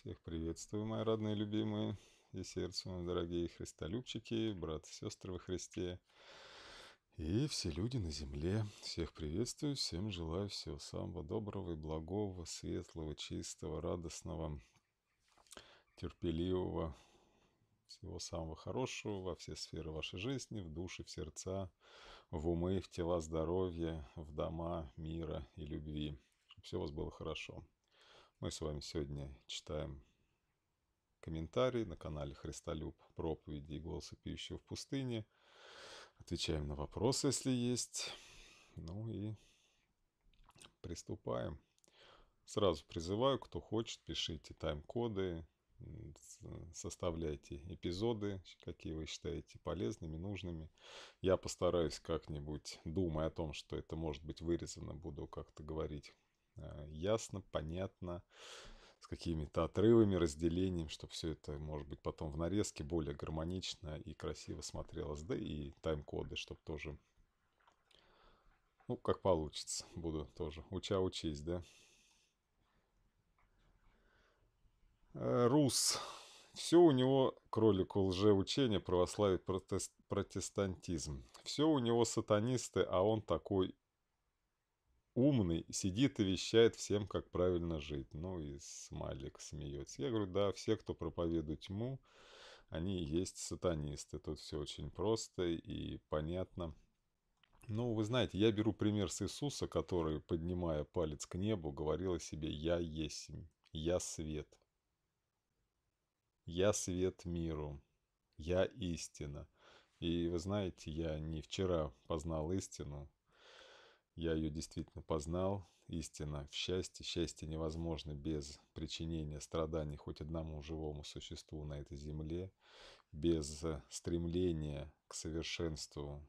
Всех приветствую, мои родные, любимые и сердцем дорогие христолюбчики, братья и сестры во Христе. И все люди на земле. Всех приветствую, всем желаю всего самого доброго и благого, светлого, чистого, радостного, терпеливого, всего самого хорошего во все сферы вашей жизни, в души, в сердца, в умы, в тела здоровья, в дома мира и любви. Чтобы все у вас было хорошо. Мы с вами сегодня читаем комментарии на канале Христолюб, проповеди и голосы пьющего в пустыне. Отвечаем на вопросы, если есть. Ну и приступаем. Сразу призываю, кто хочет, пишите тайм-коды, составляйте эпизоды, какие вы считаете полезными, нужными. Я постараюсь как-нибудь, думая о том, что это может быть вырезано, буду как-то говорить Э, ясно, понятно, с какими-то отрывами, разделением, чтобы все это, может быть, потом в нарезке более гармонично и красиво смотрелось. Да и тайм-коды, чтобы тоже, ну, как получится, буду тоже уча учись, да. Э, Рус. Все у него, кролику лжеучение, православие, протест, протестантизм. Все у него сатанисты, а он такой умный, сидит и вещает всем, как правильно жить. Ну и смайлик смеется. Я говорю, да, все, кто проповедует тьму, они и есть сатанисты. Тут все очень просто и понятно. Ну, вы знаете, я беру пример с Иисуса, который, поднимая палец к небу, говорил о себе «Я есть, я свет, я свет миру, я истина». И вы знаете, я не вчера познал истину, я ее действительно познал. Истина в счастье. Счастье невозможно без причинения страданий хоть одному живому существу на этой земле, без э, стремления к совершенству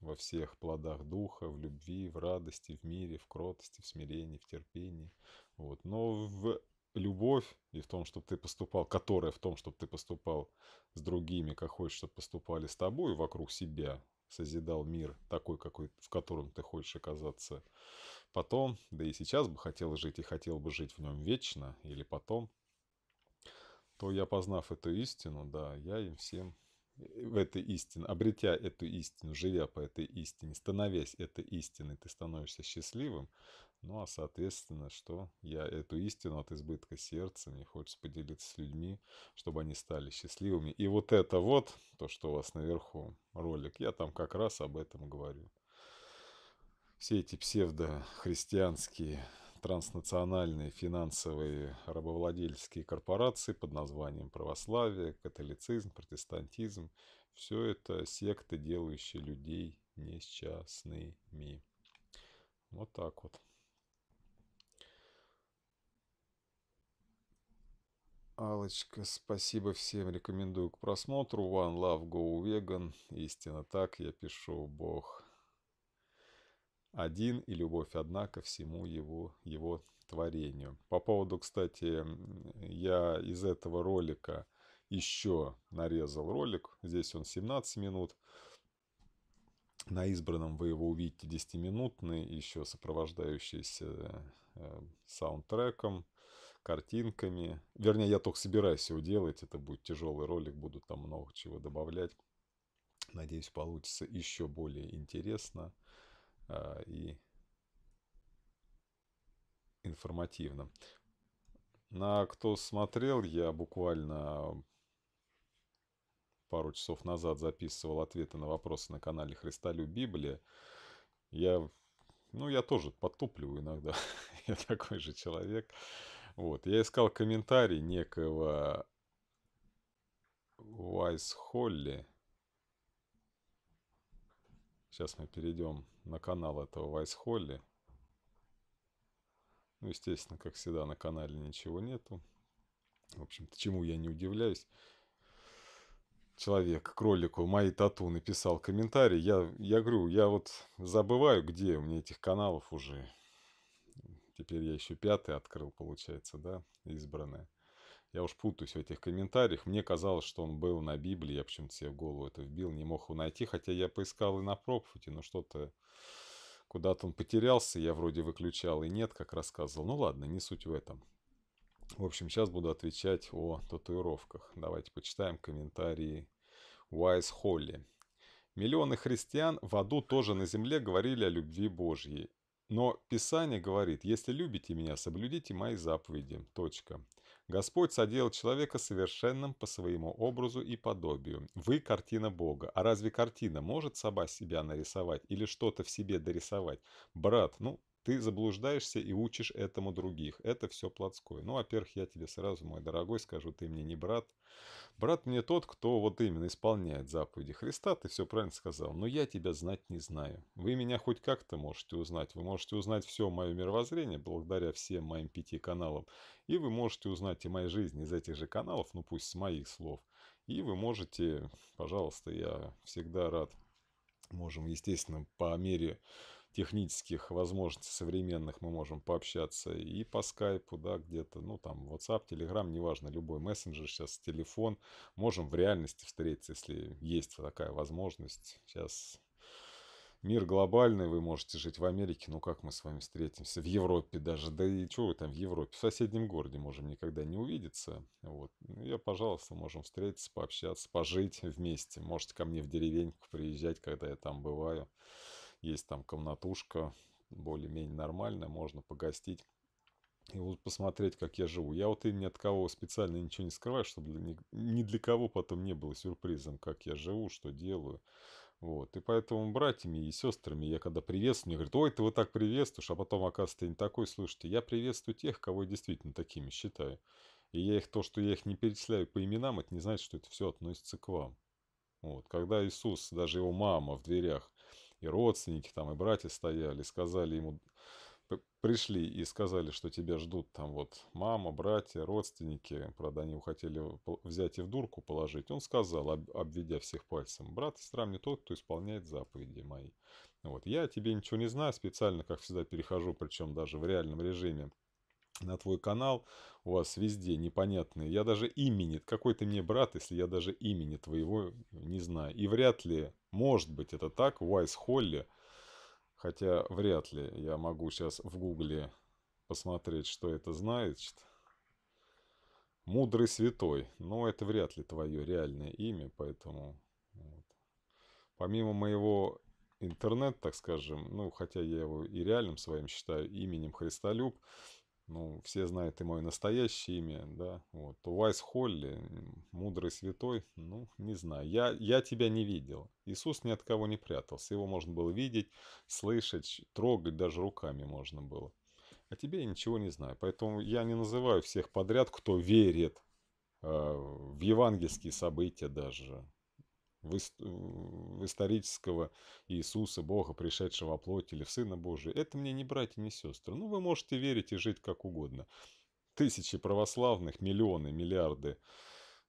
во всех плодах духа, в любви, в радости, в мире, в кротости, в смирении, в терпении. Вот. Но в любовь и в том, чтобы ты поступал, которая в том, чтобы ты поступал с другими, как хочешь, чтобы поступали с тобой вокруг себя, созидал мир такой, какой, в котором ты хочешь оказаться потом, да и сейчас бы хотел жить и хотел бы жить в нем вечно или потом, то я, познав эту истину, да, я им всем Э, в этой истине, обретя эту истину, живя по этой истине, становясь этой истиной, ты становишься счастливым. Ну а соответственно, что я эту истину от избытка сердца, мне хочется поделиться с людьми, чтобы они стали счастливыми. И вот это вот, то, что у вас наверху ролик, я там как раз об этом говорю. Все эти псевдохристианские транснациональные финансовые рабовладельческие корпорации под названием православие, католицизм, протестантизм. Все это секты, делающие людей несчастными. Вот так вот. Алочка, спасибо всем, рекомендую к просмотру. One Love Go Vegan. Истинно так, я пишу, Бог один и любовь одна ко всему его, его творению. По поводу, кстати, я из этого ролика еще нарезал ролик. Здесь он 17 минут. На избранном вы его увидите 10-минутный, еще сопровождающийся э, саундтреком, картинками. Вернее, я только собираюсь его делать. Это будет тяжелый ролик, буду там много чего добавлять. Надеюсь, получится еще более интересно. А, и информативным. На кто смотрел, я буквально пару часов назад записывал ответы на вопросы на канале Христолю Библия. Я, ну, я тоже подтупливаю иногда. я такой же человек. Вот, я искал комментарий некого Вайс Холли. Сейчас мы перейдем на канал этого Вайс Холли. Ну, естественно, как всегда, на канале ничего нету. В общем-то, чему я не удивляюсь. Человек к ролику «Мои тату» написал комментарий. Я, я говорю, я вот забываю, где у меня этих каналов уже. Теперь я еще пятый открыл, получается, да, избранное я уж путаюсь в этих комментариях. Мне казалось, что он был на Библии, я почему-то себе в голову это вбил, не мог его найти, хотя я поискал и на проповеди. но что-то куда-то он потерялся, я вроде выключал и нет, как рассказывал. Ну ладно, не суть в этом. В общем, сейчас буду отвечать о татуировках. Давайте почитаем комментарии Уайс Холли. Миллионы христиан в аду тоже на земле говорили о любви Божьей. Но Писание говорит, если любите меня, соблюдите мои заповеди. Точка. Господь соделал человека совершенным по своему образу и подобию. Вы – картина Бога. А разве картина может сама себя нарисовать или что-то в себе дорисовать? Брат, ну, ты заблуждаешься и учишь этому других. Это все плотское. Ну, во-первых, я тебе сразу, мой дорогой, скажу, ты мне не брат. Брат мне тот, кто вот именно исполняет заповеди Христа, ты все правильно сказал, но я тебя знать не знаю. Вы меня хоть как-то можете узнать. Вы можете узнать все мое мировоззрение благодаря всем моим пяти каналам. И вы можете узнать и моей жизни из этих же каналов, ну пусть с моих слов. И вы можете, пожалуйста, я всегда рад можем, естественно, по мере технических возможностей современных мы можем пообщаться и по скайпу, да, где-то, ну, там, WhatsApp, Telegram, неважно, любой мессенджер, сейчас телефон. Можем в реальности встретиться, если есть такая возможность. Сейчас мир глобальный, вы можете жить в Америке, ну как мы с вами встретимся? В Европе даже, да и чего вы там в Европе? В соседнем городе можем никогда не увидеться. Вот. Ну, я, пожалуйста, можем встретиться, пообщаться, пожить вместе. Можете ко мне в деревеньку приезжать, когда я там бываю есть там комнатушка более-менее нормальная, можно погостить. И вот посмотреть, как я живу. Я вот и ни от кого специально ничего не скрываю, чтобы для, ни для кого потом не было сюрпризом, как я живу, что делаю. Вот. И поэтому братьями и сестрами я когда приветствую, мне говорят, ой, ты вот так приветствуешь, а потом, оказывается, ты не такой. Слушайте, я приветствую тех, кого я действительно такими считаю. И я их, то, что я их не перечисляю по именам, это не значит, что это все относится к вам. Вот. Когда Иисус, даже его мама в дверях, и родственники там, и братья стояли, сказали ему, пришли и сказали, что тебя ждут там вот мама, братья, родственники, правда, они его хотели взять и в дурку положить, он сказал, обведя всех пальцем, брат, и сестра мне тот, кто исполняет заповеди мои. Вот, я тебе ничего не знаю, специально, как всегда, перехожу, причем даже в реальном режиме на твой канал, у вас везде непонятные. Я даже имени, какой ты мне брат, если я даже имени твоего не знаю. И вряд ли, может быть это так, Уайс Холли, хотя вряд ли я могу сейчас в гугле посмотреть, что это значит. Мудрый святой, но это вряд ли твое реальное имя, поэтому... Вот. Помимо моего интернет, так скажем, ну, хотя я его и реальным своим считаю, именем Христолюб, ну, все знают и мое настоящее имя, да, вот, Уайс Холли, мудрый святой, ну, не знаю, я, я тебя не видел. Иисус ни от кого не прятался, его можно было видеть, слышать, трогать, даже руками можно было. А тебе я ничего не знаю, поэтому я не называю всех подряд, кто верит э, в евангельские события даже, в, исторического Иисуса, Бога, пришедшего во плоти, или в Сына Божия. Это мне не братья, не сестры. Ну, вы можете верить и жить как угодно. Тысячи православных, миллионы, миллиарды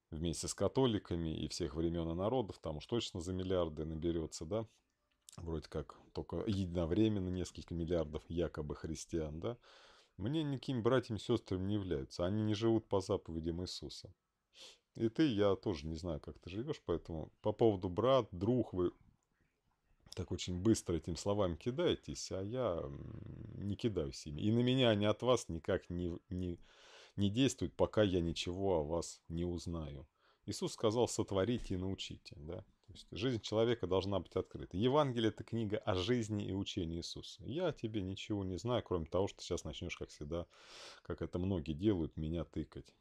вместе с католиками и всех времен и народов, там уж точно за миллиарды наберется, да? Вроде как только единовременно несколько миллиардов якобы христиан, да? Мне никакими братьями и сестрами не являются. Они не живут по заповедям Иисуса. И ты, я тоже не знаю, как ты живешь, поэтому по поводу брат, друг, вы так очень быстро этим словами кидаетесь, а я не кидаюсь ими. И на меня они от вас никак не, не, не действуют, пока я ничего о вас не узнаю. Иисус сказал «сотворите и научите». Да? То есть жизнь человека должна быть открыта. Евангелие – это книга о жизни и учении Иисуса. Я о тебе ничего не знаю, кроме того, что сейчас начнешь, как всегда, как это многие делают, меня тыкать.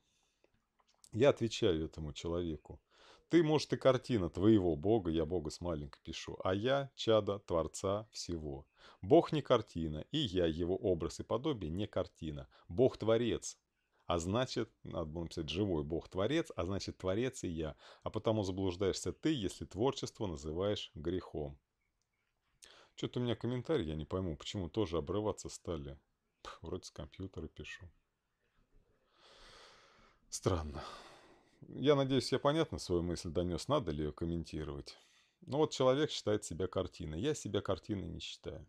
Я отвечаю этому человеку. Ты, может, и картина твоего Бога, я Бога с маленькой пишу, а я – чада Творца всего. Бог не картина, и я, его образ и подобие, не картина. Бог – Творец, а значит, надо было написать «живой Бог-творец», а значит «творец и я». А потому заблуждаешься ты, если творчество называешь грехом. Что-то у меня комментарий, я не пойму, почему тоже обрываться стали. вроде с компьютера пишу. Странно. Я надеюсь, я понятно свою мысль донес, надо ли ее комментировать. Ну вот человек считает себя картиной. Я себя картиной не считаю.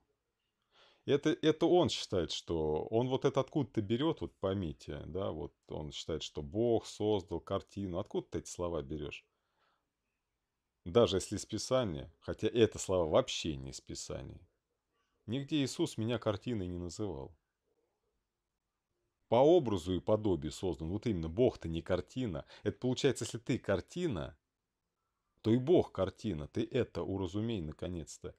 Это, это он считает, что он вот это откуда-то берет, вот поймите, да, вот он считает, что Бог создал картину. Откуда ты эти слова берешь? Даже если из Писания, хотя это слова вообще не из Писания. Нигде Иисус меня картиной не называл по образу и подобию создан. Вот именно, Бог-то не картина. Это получается, если ты картина, то и Бог картина. Ты это уразумей наконец-то.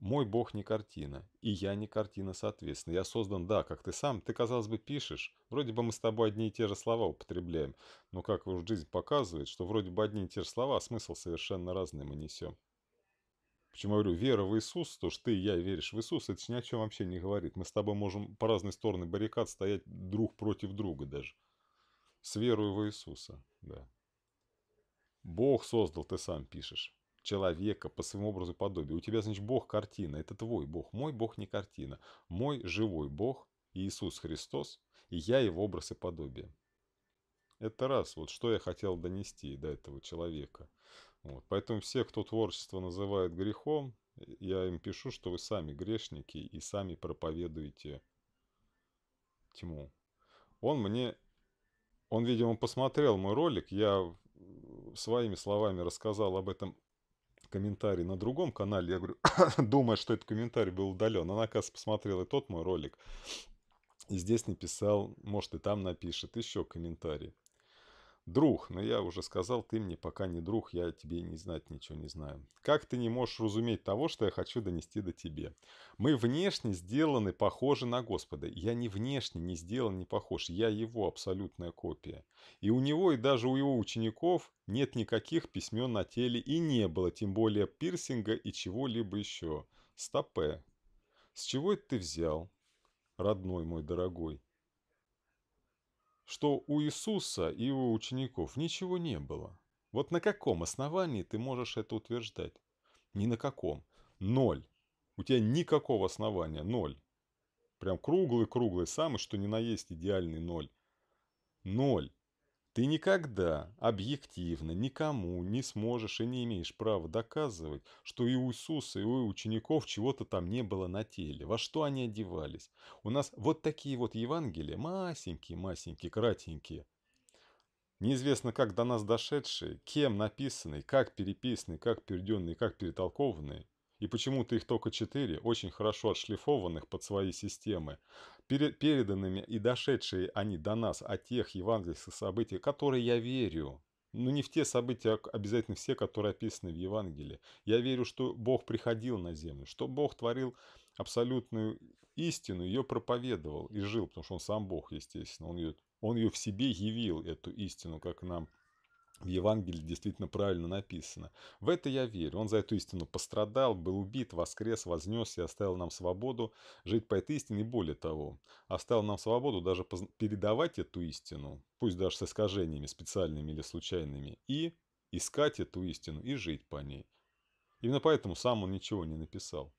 Мой Бог не картина, и я не картина, соответственно. Я создан, да, как ты сам, ты, казалось бы, пишешь. Вроде бы мы с тобой одни и те же слова употребляем, но как уж жизнь показывает, что вроде бы одни и те же слова, а смысл совершенно разный мы несем. Почему я говорю, вера в Иисус, то, что ты и я веришь в Иисус, это ни о чем вообще не говорит. Мы с тобой можем по разные стороны баррикад стоять друг против друга даже. С верой в Иисуса, да. Бог создал, ты сам пишешь, человека по своему образу и подобию. У тебя, значит, Бог картина, это твой Бог. Мой Бог не картина. Мой живой Бог, Иисус Христос, и я его образ и подобие. Это раз, вот что я хотел донести до этого человека. Вот. Поэтому все, кто творчество называет грехом, я им пишу, что вы сами грешники и сами проповедуете тьму. Он мне, он, видимо, посмотрел мой ролик, я своими словами рассказал об этом комментарий на другом канале. Я говорю, думая, что этот комментарий был удален. Он, а оказывается, посмотрел и тот мой ролик. И здесь написал, может, и там напишет еще комментарий. Друг, но я уже сказал, ты мне пока не друг, я тебе не знать ничего не знаю. Как ты не можешь разуметь того, что я хочу донести до тебе? Мы внешне сделаны похожи на Господа. Я не внешне не сделан, не похож. Я его абсолютная копия. И у него, и даже у его учеников нет никаких письмен на теле и не было, тем более пирсинга и чего-либо еще. Стопе. С чего это ты взял, родной мой дорогой? что у Иисуса и у учеников ничего не было. Вот на каком основании ты можешь это утверждать? Ни на каком. Ноль. У тебя никакого основания. Ноль. Прям круглый-круглый, самый, что ни на есть идеальный ноль. Ноль. Ты никогда, объективно, никому не сможешь и не имеешь права доказывать, что и у Иисуса, и у учеников чего-то там не было на теле, во что они одевались. У нас вот такие вот Евангелия, масенькие-масенькие, кратенькие. Неизвестно, как до нас дошедшие, кем написанные, как переписанные, как переведенные, как перетолкованные и почему-то их только четыре, очень хорошо отшлифованных под свои системы, переданными и дошедшие они до нас о тех евангельских событиях, которые я верю, но ну, не в те события, а обязательно все, которые описаны в Евангелии. Я верю, что Бог приходил на землю, что Бог творил абсолютную истину, ее проповедовал и жил, потому что Он сам Бог, естественно. Он ее, он ее в себе явил, эту истину, как нам в Евангелии действительно правильно написано. В это я верю. Он за эту истину пострадал, был убит, воскрес, вознес и оставил нам свободу жить по этой истине. И более того, оставил нам свободу даже передавать эту истину, пусть даже с искажениями специальными или случайными, и искать эту истину и жить по ней. Именно поэтому сам он ничего не написал.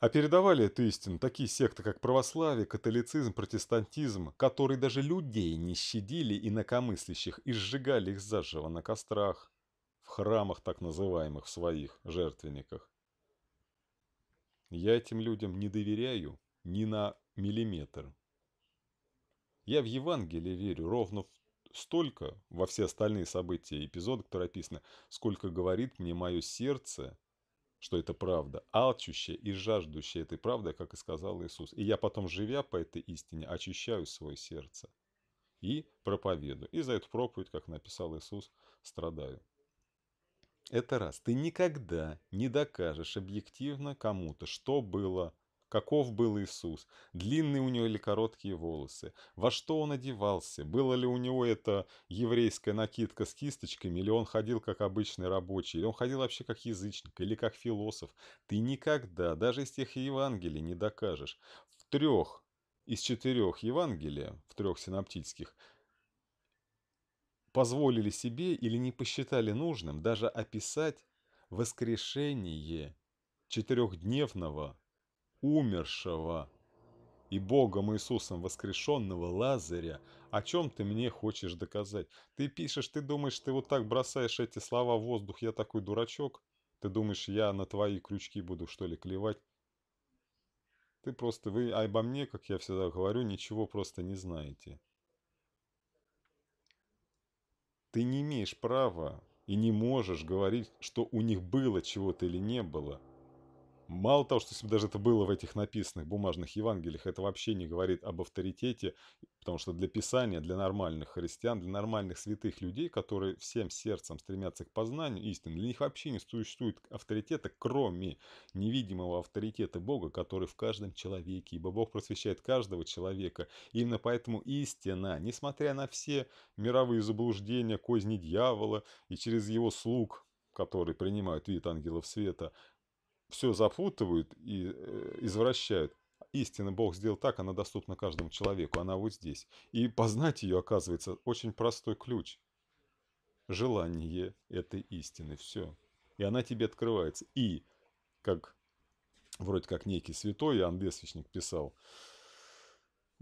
А передавали эту истину такие секты, как православие, католицизм, протестантизм, которые даже людей не щадили инакомыслящих и сжигали их заживо на кострах, в храмах так называемых в своих жертвенниках. Я этим людям не доверяю ни на миллиметр. Я в Евангелие верю ровно столько во все остальные события и эпизоды, которые описаны, сколько говорит мне мое сердце – что это правда, алчущая и жаждущая этой правды, как и сказал Иисус. И я потом, живя по этой истине, очищаю свое сердце и проповедую. И за эту проповедь, как написал Иисус, страдаю. Это раз. Ты никогда не докажешь объективно кому-то, что было каков был Иисус, длинные у него или короткие волосы, во что он одевался, было ли у него это еврейская накидка с кисточками, или он ходил как обычный рабочий, или он ходил вообще как язычник, или как философ. Ты никогда, даже из тех Евангелий, не докажешь. В трех из четырех Евангелия, в трех синоптических, позволили себе или не посчитали нужным даже описать воскрешение четырехдневного умершего и Богом Иисусом воскрешенного Лазаря, о чем ты мне хочешь доказать? Ты пишешь, ты думаешь, ты вот так бросаешь эти слова в воздух, я такой дурачок? Ты думаешь, я на твои крючки буду, что ли, клевать? Ты просто, вы обо мне, как я всегда говорю, ничего просто не знаете. Ты не имеешь права и не можешь говорить, что у них было чего-то или не было – Мало того, что если бы даже это было в этих написанных бумажных Евангелиях, это вообще не говорит об авторитете, потому что для Писания, для нормальных христиан, для нормальных святых людей, которые всем сердцем стремятся к познанию истины, для них вообще не существует авторитета, кроме невидимого авторитета Бога, который в каждом человеке, ибо Бог просвещает каждого человека. И именно поэтому истина, несмотря на все мировые заблуждения, козни дьявола и через его слуг, которые принимают вид ангелов света, все запутывают и э, извращают. Истина Бог сделал так, она доступна каждому человеку, она вот здесь. И познать ее, оказывается, очень простой ключ. Желание этой истины, все. И она тебе открывается. И, как вроде как некий святой Иоанн Лесвичник писал,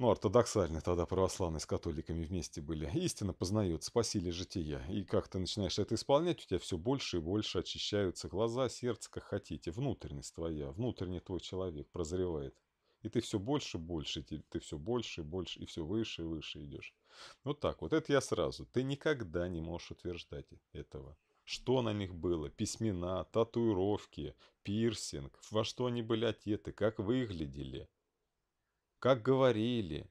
ну, ортодоксально тогда православные с католиками вместе были. Истинно познают, спасили жития. И как ты начинаешь это исполнять, у тебя все больше и больше очищаются глаза, сердце, как хотите. Внутренность твоя, внутренний твой человек прозревает. И ты все больше и больше, ты, ты все больше и больше, и все выше и выше идешь. Вот так вот, это я сразу. Ты никогда не можешь утверждать этого. Что на них было? Письмена, татуировки, пирсинг, во что они были одеты, как выглядели – как говорили,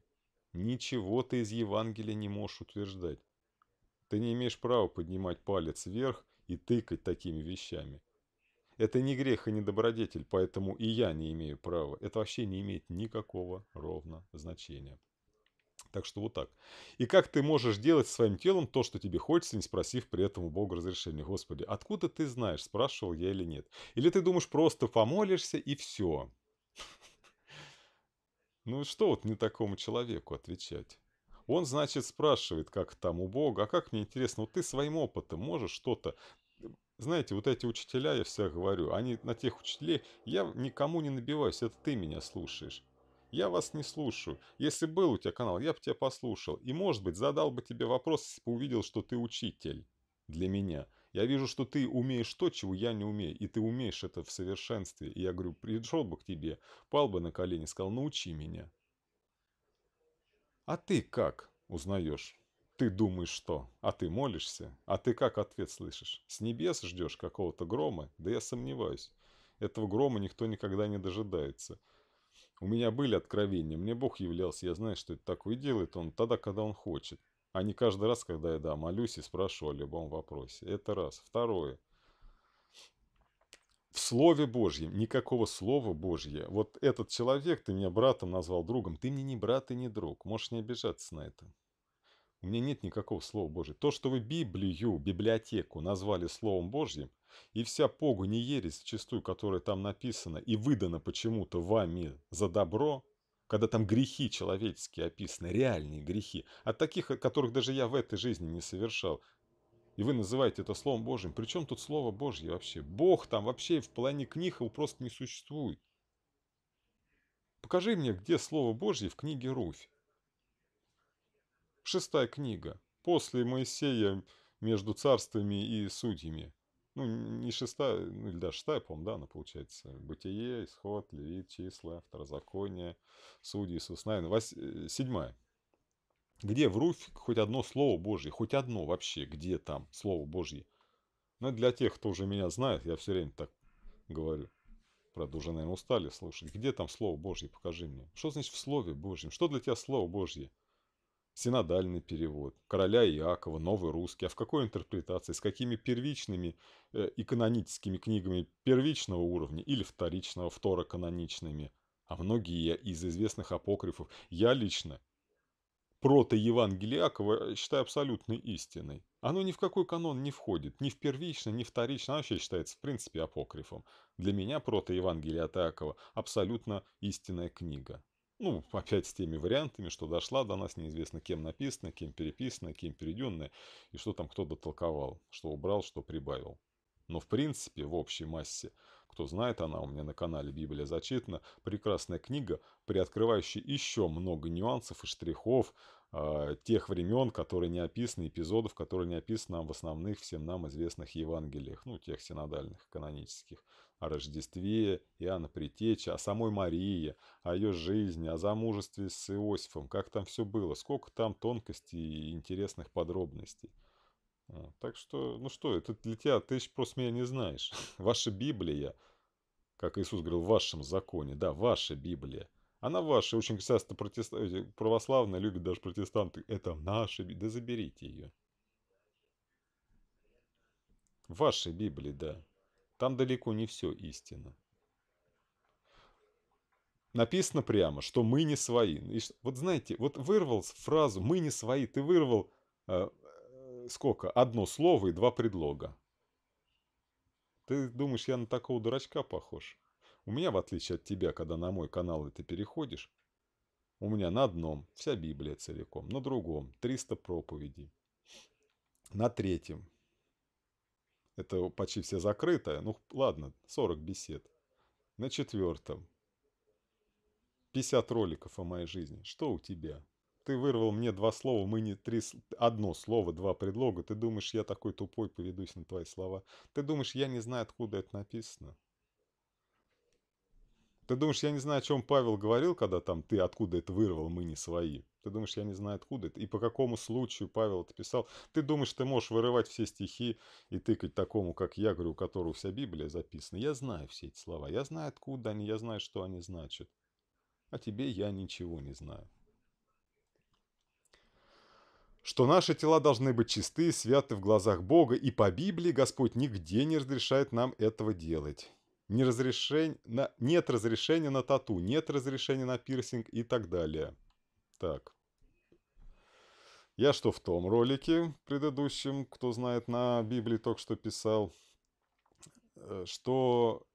ничего ты из Евангелия не можешь утверждать. Ты не имеешь права поднимать палец вверх и тыкать такими вещами. Это не грех и не добродетель, поэтому и я не имею права. Это вообще не имеет никакого ровно значения. Так что вот так. И как ты можешь делать своим телом то, что тебе хочется, не спросив при этом у Бога разрешения? Господи, откуда ты знаешь, спрашивал я или нет? Или ты думаешь, просто помолишься и все? Ну что вот не такому человеку отвечать? Он, значит, спрашивает, как там у Бога, а как мне интересно, вот ты своим опытом можешь что-то... Э, знаете, вот эти учителя, я всех говорю, они на тех учителей, я никому не набиваюсь, это ты меня слушаешь. Я вас не слушаю. Если был у тебя канал, я бы тебя послушал. И, может быть, задал бы тебе вопрос, если бы увидел, что ты учитель для меня. Я вижу, что ты умеешь то, чего я не умею, и ты умеешь это в совершенстве. И я говорю, пришел бы к тебе, пал бы на колени, сказал, научи меня. А ты как узнаешь? Ты думаешь что? А ты молишься? А ты как ответ слышишь? С небес ждешь какого-то грома? Да я сомневаюсь. Этого грома никто никогда не дожидается. У меня были откровения, мне Бог являлся, я знаю, что это такое делает он тогда, когда он хочет. А не каждый раз, когда я да, молюсь и спрашиваю о любом вопросе. Это раз. Второе. В Слове Божьем, никакого Слова Божье. Вот этот человек, ты меня братом назвал другом, ты мне не брат и не друг. Можешь не обижаться на это. У меня нет никакого Слова Божьего. То, что вы Библию, библиотеку назвали Словом Божьим, и вся погу не ересь чистую, которая там написана и выдана почему-то вами за добро – когда там грехи человеческие описаны, реальные грехи, от таких, которых даже я в этой жизни не совершал, и вы называете это Словом Божьим. Причем тут Слово Божье вообще? Бог там вообще в плане книг его просто не существует. Покажи мне, где Слово Божье в книге Руфь. Шестая книга. После Моисея между царствами и судьями ну, не шестая, ну, или да, шестая, по да, она получается. Бытие, Исход, Левит, Числа, Второзаконие, Судьи, Иисус, наверное, вось... Э, седьмая. Где в Руфь хоть одно Слово Божье, хоть одно вообще, где там Слово Божье? Ну, для тех, кто уже меня знает, я все время так говорю. Правда, уже, наверное, устали слушать. Где там Слово Божье, покажи мне. Что значит в Слове Божьем? Что для тебя Слово Божье? синодальный перевод, короля Иакова, новый русский, а в какой интерпретации, с какими первичными э, и каноническими книгами первичного уровня или вторичного, второканоничными. А многие из известных апокрифов я лично протоевангелие Иакова э, считаю абсолютной истиной. Оно ни в какой канон не входит, ни в первичный ни вторичный оно вообще считается в принципе апокрифом. Для меня протоевангелие от Иакова абсолютно истинная книга. Ну, опять с теми вариантами, что дошла до нас, неизвестно кем написано, кем переписано, кем переведенное, и что там кто дотолковал, что убрал, что прибавил. Но в принципе, в общей массе, кто знает, она у меня на канале «Библия зачитана», прекрасная книга, приоткрывающая еще много нюансов и штрихов э, тех времен, которые не описаны, эпизодов, которые не описаны нам в основных всем нам известных Евангелиях, ну, тех синодальных, канонических о Рождестве и Иоанна Притечи, о самой Марии, о ее жизни, о замужестве с Иосифом, как там все было, сколько там тонкостей и интересных подробностей. Так что, ну что, это для тебя, ты просто меня не знаешь. Ваша Библия, как Иисус говорил, в вашем законе, да, ваша Библия. Она ваша, очень часто протест... Э, православная любят даже протестанты. Это наша Библия, да заберите ее. Вашей Библии, да. Там далеко не все истина. Написано прямо, что мы не свои. И, вот знаете, вот вырвал фразу «мы не свои», ты вырвал э, э, сколько? Одно слово и два предлога. Ты думаешь, я на такого дурачка похож? У меня, в отличие от тебя, когда на мой канал ты переходишь, у меня на одном вся Библия целиком, на другом 300 проповедей, на третьем это почти все закрытое. Ну, ладно, 40 бесед. На четвертом. 50 роликов о моей жизни. Что у тебя? Ты вырвал мне два слова, мы не три... Одно слово, два предлога. Ты думаешь, я такой тупой поведусь на твои слова? Ты думаешь, я не знаю, откуда это написано? Ты думаешь, я не знаю, о чем Павел говорил, когда там ты откуда это вырвал, мы не свои? Ты думаешь, я не знаю, откуда это? И по какому случаю Павел это писал? Ты думаешь, ты можешь вырывать все стихи и тыкать такому, как я, говорю, у которого вся Библия записана? Я знаю все эти слова. Я знаю, откуда они, я знаю, что они значат. А тебе я ничего не знаю. Что наши тела должны быть чистые, святы в глазах Бога, и по Библии Господь нигде не разрешает нам этого делать не разрешень... на... нет разрешения на тату, нет разрешения на пирсинг и так далее. Так. Я что в том ролике предыдущем, кто знает, на Библии только что писал, э, что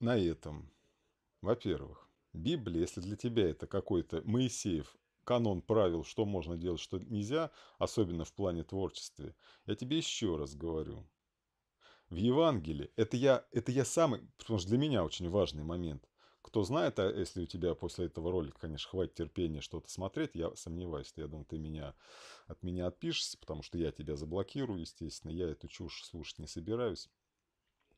на этом. Во-первых, Библия, если для тебя это какой-то Моисеев канон правил, что можно делать, что нельзя, особенно в плане творчества, я тебе еще раз говорю, в Евангелии. Это я, это я самый, потому что для меня очень важный момент. Кто знает, а если у тебя после этого ролика, конечно, хватит терпения что-то смотреть, я сомневаюсь, я думаю, ты меня, от меня отпишешься, потому что я тебя заблокирую, естественно, я эту чушь слушать не собираюсь.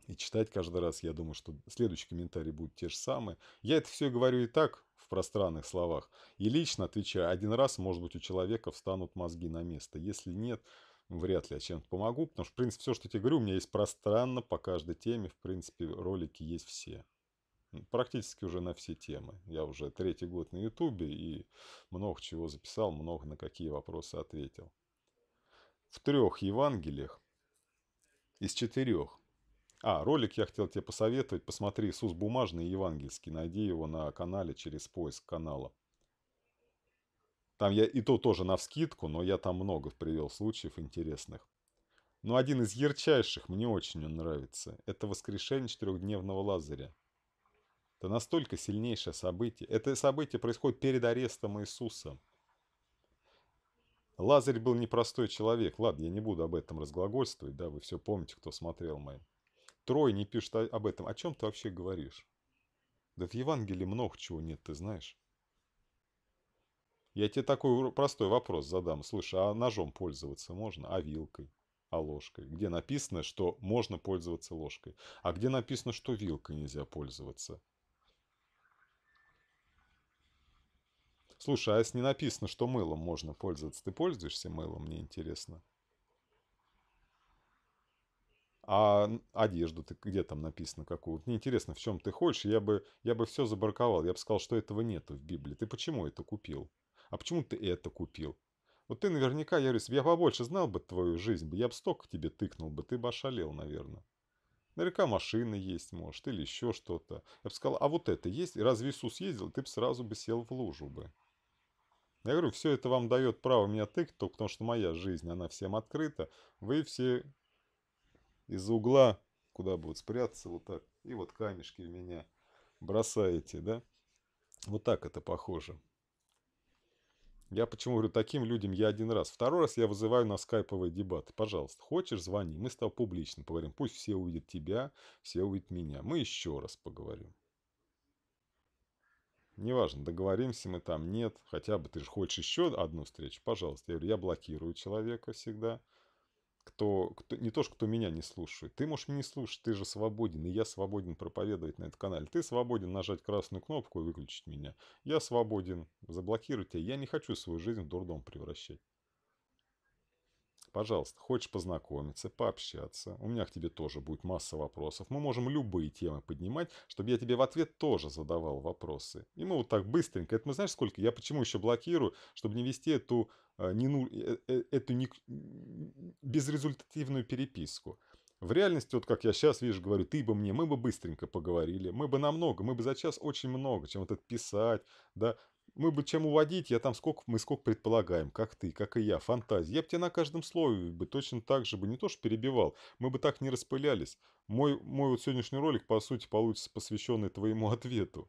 И читать каждый раз, я думаю, что следующий комментарий будет те же самые. Я это все говорю и так, в пространных словах. И лично отвечаю, один раз, может быть, у человека встанут мозги на место. Если нет, вряд ли я чем-то помогу, потому что, в принципе, все, что я тебе говорю, у меня есть пространно по каждой теме, в принципе, ролики есть все. Практически уже на все темы. Я уже третий год на ютубе и много чего записал, много на какие вопросы ответил. В трех Евангелиях из четырех. А, ролик я хотел тебе посоветовать. Посмотри «Иисус бумажный» евангельский. Найди его на канале через поиск канала. Там я и то тоже на навскидку, но я там много привел случаев интересных. Но один из ярчайших мне очень он нравится. Это воскрешение четырехдневного Лазаря. Это настолько сильнейшее событие. Это событие происходит перед арестом Иисуса. Лазарь был непростой человек. Ладно, я не буду об этом разглагольствовать, да, вы все помните, кто смотрел мои. Трой не пишет об этом. О чем ты вообще говоришь? Да в Евангелии много чего нет, ты знаешь. Я тебе такой простой вопрос задам. Слушай, а ножом пользоваться можно? А вилкой? А ложкой? Где написано, что можно пользоваться ложкой? А где написано, что вилкой нельзя пользоваться? Слушай, а если не написано, что мылом можно пользоваться, ты пользуешься мылом, мне интересно. А одежду ты где там написано какую? Мне интересно, в чем ты хочешь. Я бы, я бы все забарковал. Я бы сказал, что этого нету в Библии. Ты почему это купил? а почему ты это купил? Вот ты наверняка, я говорю, я побольше знал бы твою жизнь, я бы столько тебе тыкнул бы, ты бы ошалел, наверное. Наверняка машина есть, может, или еще что-то. Я бы сказал, а вот это есть? И разве Иисус ездил? Ты бы сразу бы сел в лужу бы. Я говорю, все это вам дает право меня тыкать, только потому что моя жизнь, она всем открыта. Вы все из угла, куда будут спрятаться вот так, и вот камешки в меня бросаете, да? Вот так это похоже. Я почему говорю таким людям, я один раз. Второй раз я вызываю на скайповые дебаты. Пожалуйста, хочешь, звони. Мы с тобой публично поговорим. Пусть все увидят тебя, все увидят меня. Мы еще раз поговорим. Неважно, договоримся мы там, нет. Хотя бы ты же хочешь еще одну встречу, пожалуйста. Я говорю, я блокирую человека всегда кто, кто, не то, что кто меня не слушает. Ты можешь меня не слушать, ты же свободен, и я свободен проповедовать на этот канале. Ты свободен нажать красную кнопку и выключить меня. Я свободен заблокировать тебя. Я не хочу свою жизнь в дурдом превращать. Пожалуйста, хочешь познакомиться, пообщаться, у меня к тебе тоже будет масса вопросов. Мы можем любые темы поднимать, чтобы я тебе в ответ тоже задавал вопросы. И мы вот так быстренько, это мы знаешь сколько, я почему еще блокирую, чтобы не вести эту, э, не, ну, эту не, безрезультативную переписку. В реальности, вот как я сейчас вижу, говорю, ты бы мне, мы бы быстренько поговорили, мы бы намного, мы бы за час очень много, чем вот это писать, да, мы бы чем уводить, я там сколько, мы сколько предполагаем, как ты, как и я, фантазия. Я бы тебя на каждом слове бы точно так же бы не то что перебивал, мы бы так не распылялись. Мой, мой вот сегодняшний ролик, по сути, получится посвященный твоему ответу.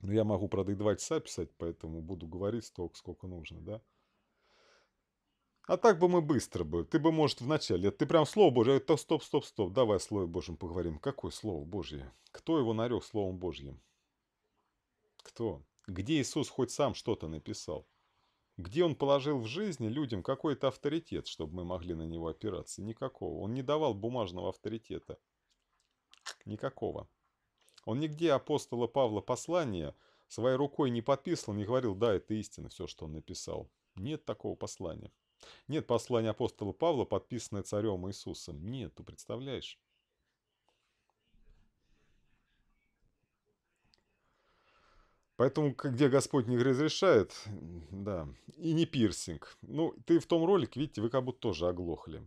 Но я могу, правда, и два часа писать, поэтому буду говорить столько, сколько нужно, да? А так бы мы быстро бы. Ты бы, может, вначале. Ты прям слово Божье. Это стоп, стоп, стоп. Давай о Слове Божьем поговорим. Какое Слово Божье? Кто его нарек Словом Божьим? Кто? Где Иисус хоть сам что-то написал? Где он положил в жизни людям какой-то авторитет, чтобы мы могли на него опираться? Никакого. Он не давал бумажного авторитета. Никакого. Он нигде апостола Павла послания своей рукой не подписывал, не говорил, да, это истина, все, что он написал. Нет такого послания. Нет послания апостола Павла, подписанное царем Иисусом. Нет, ты представляешь? Поэтому, где Господь не разрешает, да, и не пирсинг. Ну, ты в том ролике, видите, вы как будто тоже оглохли.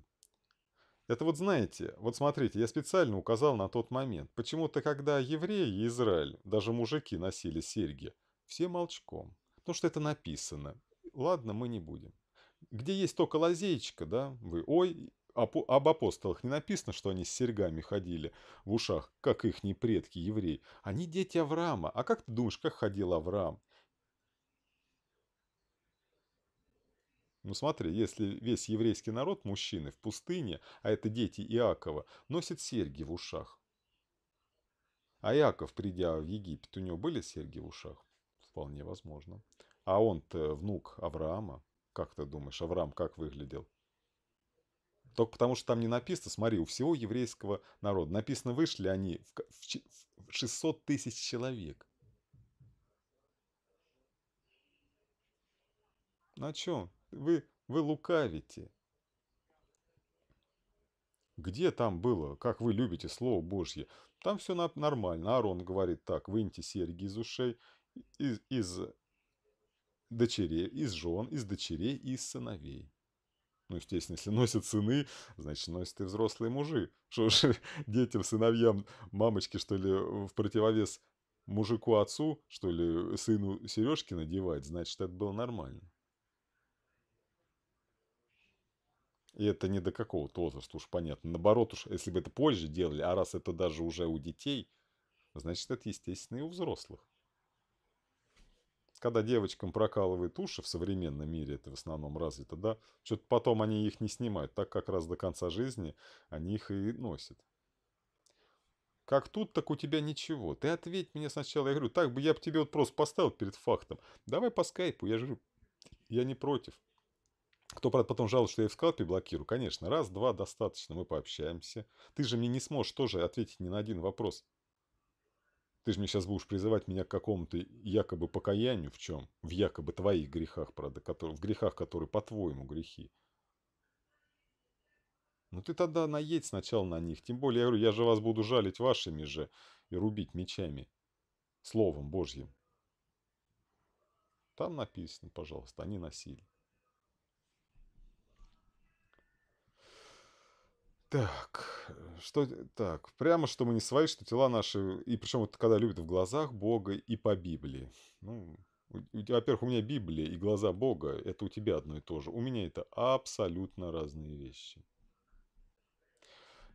Это вот знаете, вот смотрите, я специально указал на тот момент. Почему-то, когда евреи и Израиль, даже мужики носили серьги, все молчком. Потому что это написано. Ладно, мы не будем. Где есть только лазеечка, да, вы, ой, об апостолах не написано, что они с серьгами ходили в ушах, как их не предки евреи. Они дети Авраама. А как ты думаешь, как ходил Авраам? Ну смотри, если весь еврейский народ, мужчины в пустыне, а это дети Иакова, носят серьги в ушах. А Иаков, придя в Египет, у него были серьги в ушах? Вполне возможно. А он-то внук Авраама. Как ты думаешь, Авраам как выглядел? Только потому, что там не написано, смотри, у всего еврейского народа. Написано, вышли они в 600 тысяч человек. На ну чем? Вы, вы лукавите. Где там было, как вы любите Слово Божье? Там все нормально. Арон говорит так, выньте серьги из ушей, из, из дочерей, из жен, из дочерей и из сыновей. Ну, естественно, если носят сыны, значит, носят и взрослые мужи. Что же детям, сыновьям, мамочки, что ли, в противовес мужику отцу, что ли, сыну сережки надевать, значит, это было нормально. И это не до какого-то возраста, уж понятно. Наоборот, уж если бы это позже делали, а раз это даже уже у детей, значит, это естественно и у взрослых когда девочкам прокалывают уши, в современном мире это в основном развито, да, что-то потом они их не снимают, так как раз до конца жизни они их и носят. Как тут, так у тебя ничего. Ты ответь мне сначала. Я говорю, так бы я бы тебе вот просто поставил перед фактом. Давай по скайпу. Я же говорю, я не против. Кто, правда, потом жалуется, что я в скайпе блокирую. Конечно, раз, два, достаточно, мы пообщаемся. Ты же мне не сможешь тоже ответить ни на один вопрос. Ты же мне сейчас будешь призывать меня к какому-то якобы покаянию в чем? В якобы твоих грехах, правда, которые, в грехах, которые по-твоему грехи. Ну ты тогда наедь сначала на них. Тем более, я говорю, я же вас буду жалить вашими же и рубить мечами. Словом Божьим. Там написано, пожалуйста, они носили. Так, э, что так, прямо что мы не свои, что тела наши, э, и причем вот когда любят в глазах Бога и по Библии. Ну, во-первых, у меня Библия и глаза Бога, это у тебя одно и то же. У меня это абсолютно разные вещи.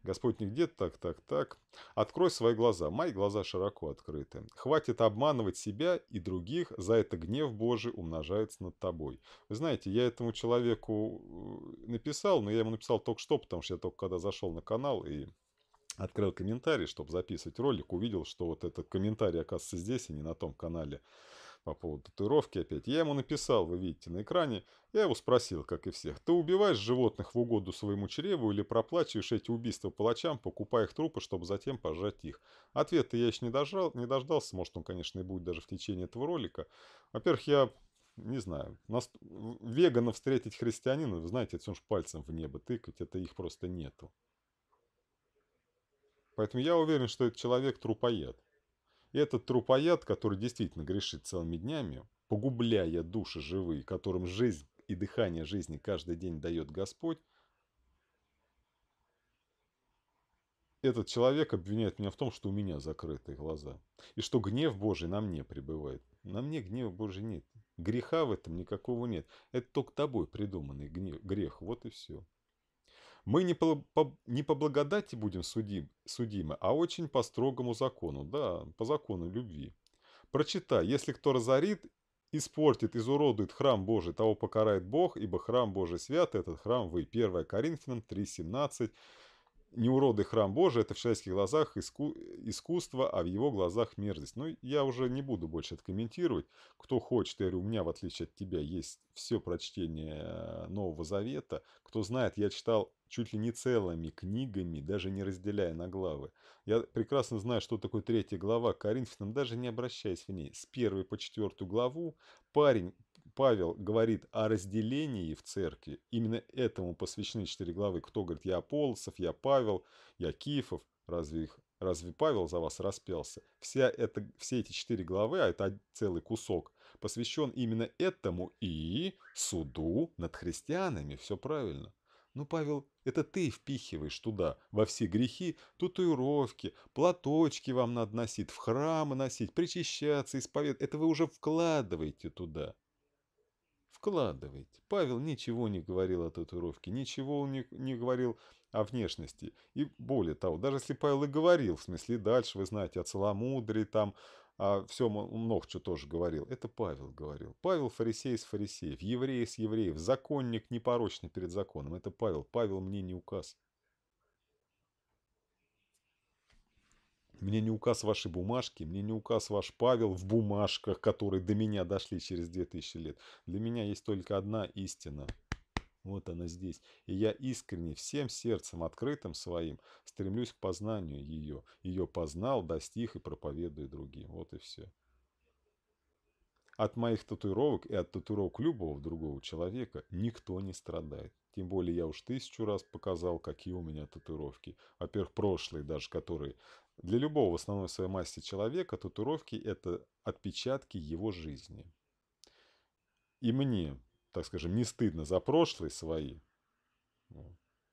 Господь нигде, так, так, так. Открой свои глаза. Мои глаза широко открыты. Хватит обманывать себя и других, за это гнев Божий умножается над тобой. Вы знаете, я этому человеку э, написал, но я ему написал только что, потому что я только когда зашел на канал и открыл комментарий, чтобы записывать ролик, увидел, что вот этот комментарий, оказывается, здесь, а не на том канале по поводу татуировки опять. Я ему написал, вы видите на экране. Я его спросил, как и всех. Ты убиваешь животных в угоду своему чреву или проплачиваешь эти убийства палачам, покупая их трупы, чтобы затем пожать их? Ответа я еще не, дожал, не дождался. Может, он, конечно, и будет даже в течение этого ролика. Во-первых, я не знаю, нас, веганов встретить христианина, вы знаете, это же пальцем в небо тыкать, это их просто нету. Поэтому я уверен, что этот человек трупоед. И этот трупояд, который действительно грешит целыми днями, погубляя души живые, которым жизнь и дыхание жизни каждый день дает Господь, этот человек обвиняет меня в том, что у меня закрыты глаза. И что гнев Божий на мне пребывает. На мне гнева Божий нет. Греха в этом никакого нет. Это только тобой придуманный гнев, грех. Вот и все. Мы не по, по, не по благодати будем судим, судимы, а очень по строгому закону, да, по закону любви. Прочитай, если кто разорит, испортит, изуродует храм Божий, того покарает Бог, ибо храм Божий свят, этот храм вы. 1 Коринфянам 3.17 не уроды храм Божий, это в человеческих глазах иску, искусство, а в его глазах мерзость. Ну, я уже не буду больше это комментировать. Кто хочет, я говорю, у меня, в отличие от тебя, есть все прочтение э, Нового Завета. Кто знает, я читал чуть ли не целыми книгами, даже не разделяя на главы. Я прекрасно знаю, что такое третья глава Коринфянам, даже не обращаясь в ней. С первой по четвертую главу парень Павел говорит о разделении в церкви, именно этому посвящены четыре главы. Кто говорит, я полосов, я Павел, я Кифов, разве, их, разве Павел за вас распялся? Вся это, все эти четыре главы, а это целый кусок, посвящен именно этому и суду над христианами. Все правильно. Ну, Павел, это ты впихиваешь туда, во все грехи, татуировки, платочки вам надо носить, в храмы носить, причащаться, исповед. Это вы уже вкладываете туда вкладывайте. Павел ничего не говорил о татуировке, ничего он не, не говорил о внешности. И более того, даже если Павел и говорил, в смысле дальше, вы знаете, о целомудрии там, а все много чего тоже говорил. Это Павел говорил. Павел фарисей из фарисеев, еврей из евреев, законник непорочный перед законом. Это Павел. Павел мне не указ. Мне не указ ваши бумажки, мне не указ ваш Павел в бумажках, которые до меня дошли через 2000 лет. Для меня есть только одна истина. Вот она здесь. И я искренне, всем сердцем, открытым своим, стремлюсь к познанию ее. Ее познал, достиг и проповедую другим. Вот и все. От моих татуировок и от татуировок любого другого человека никто не страдает. Тем более я уж тысячу раз показал, какие у меня татуировки. Во-первых, прошлые даже, которые для любого в основной своей массе человека татуировки – это отпечатки его жизни. И мне, так скажем, не стыдно за прошлые свои.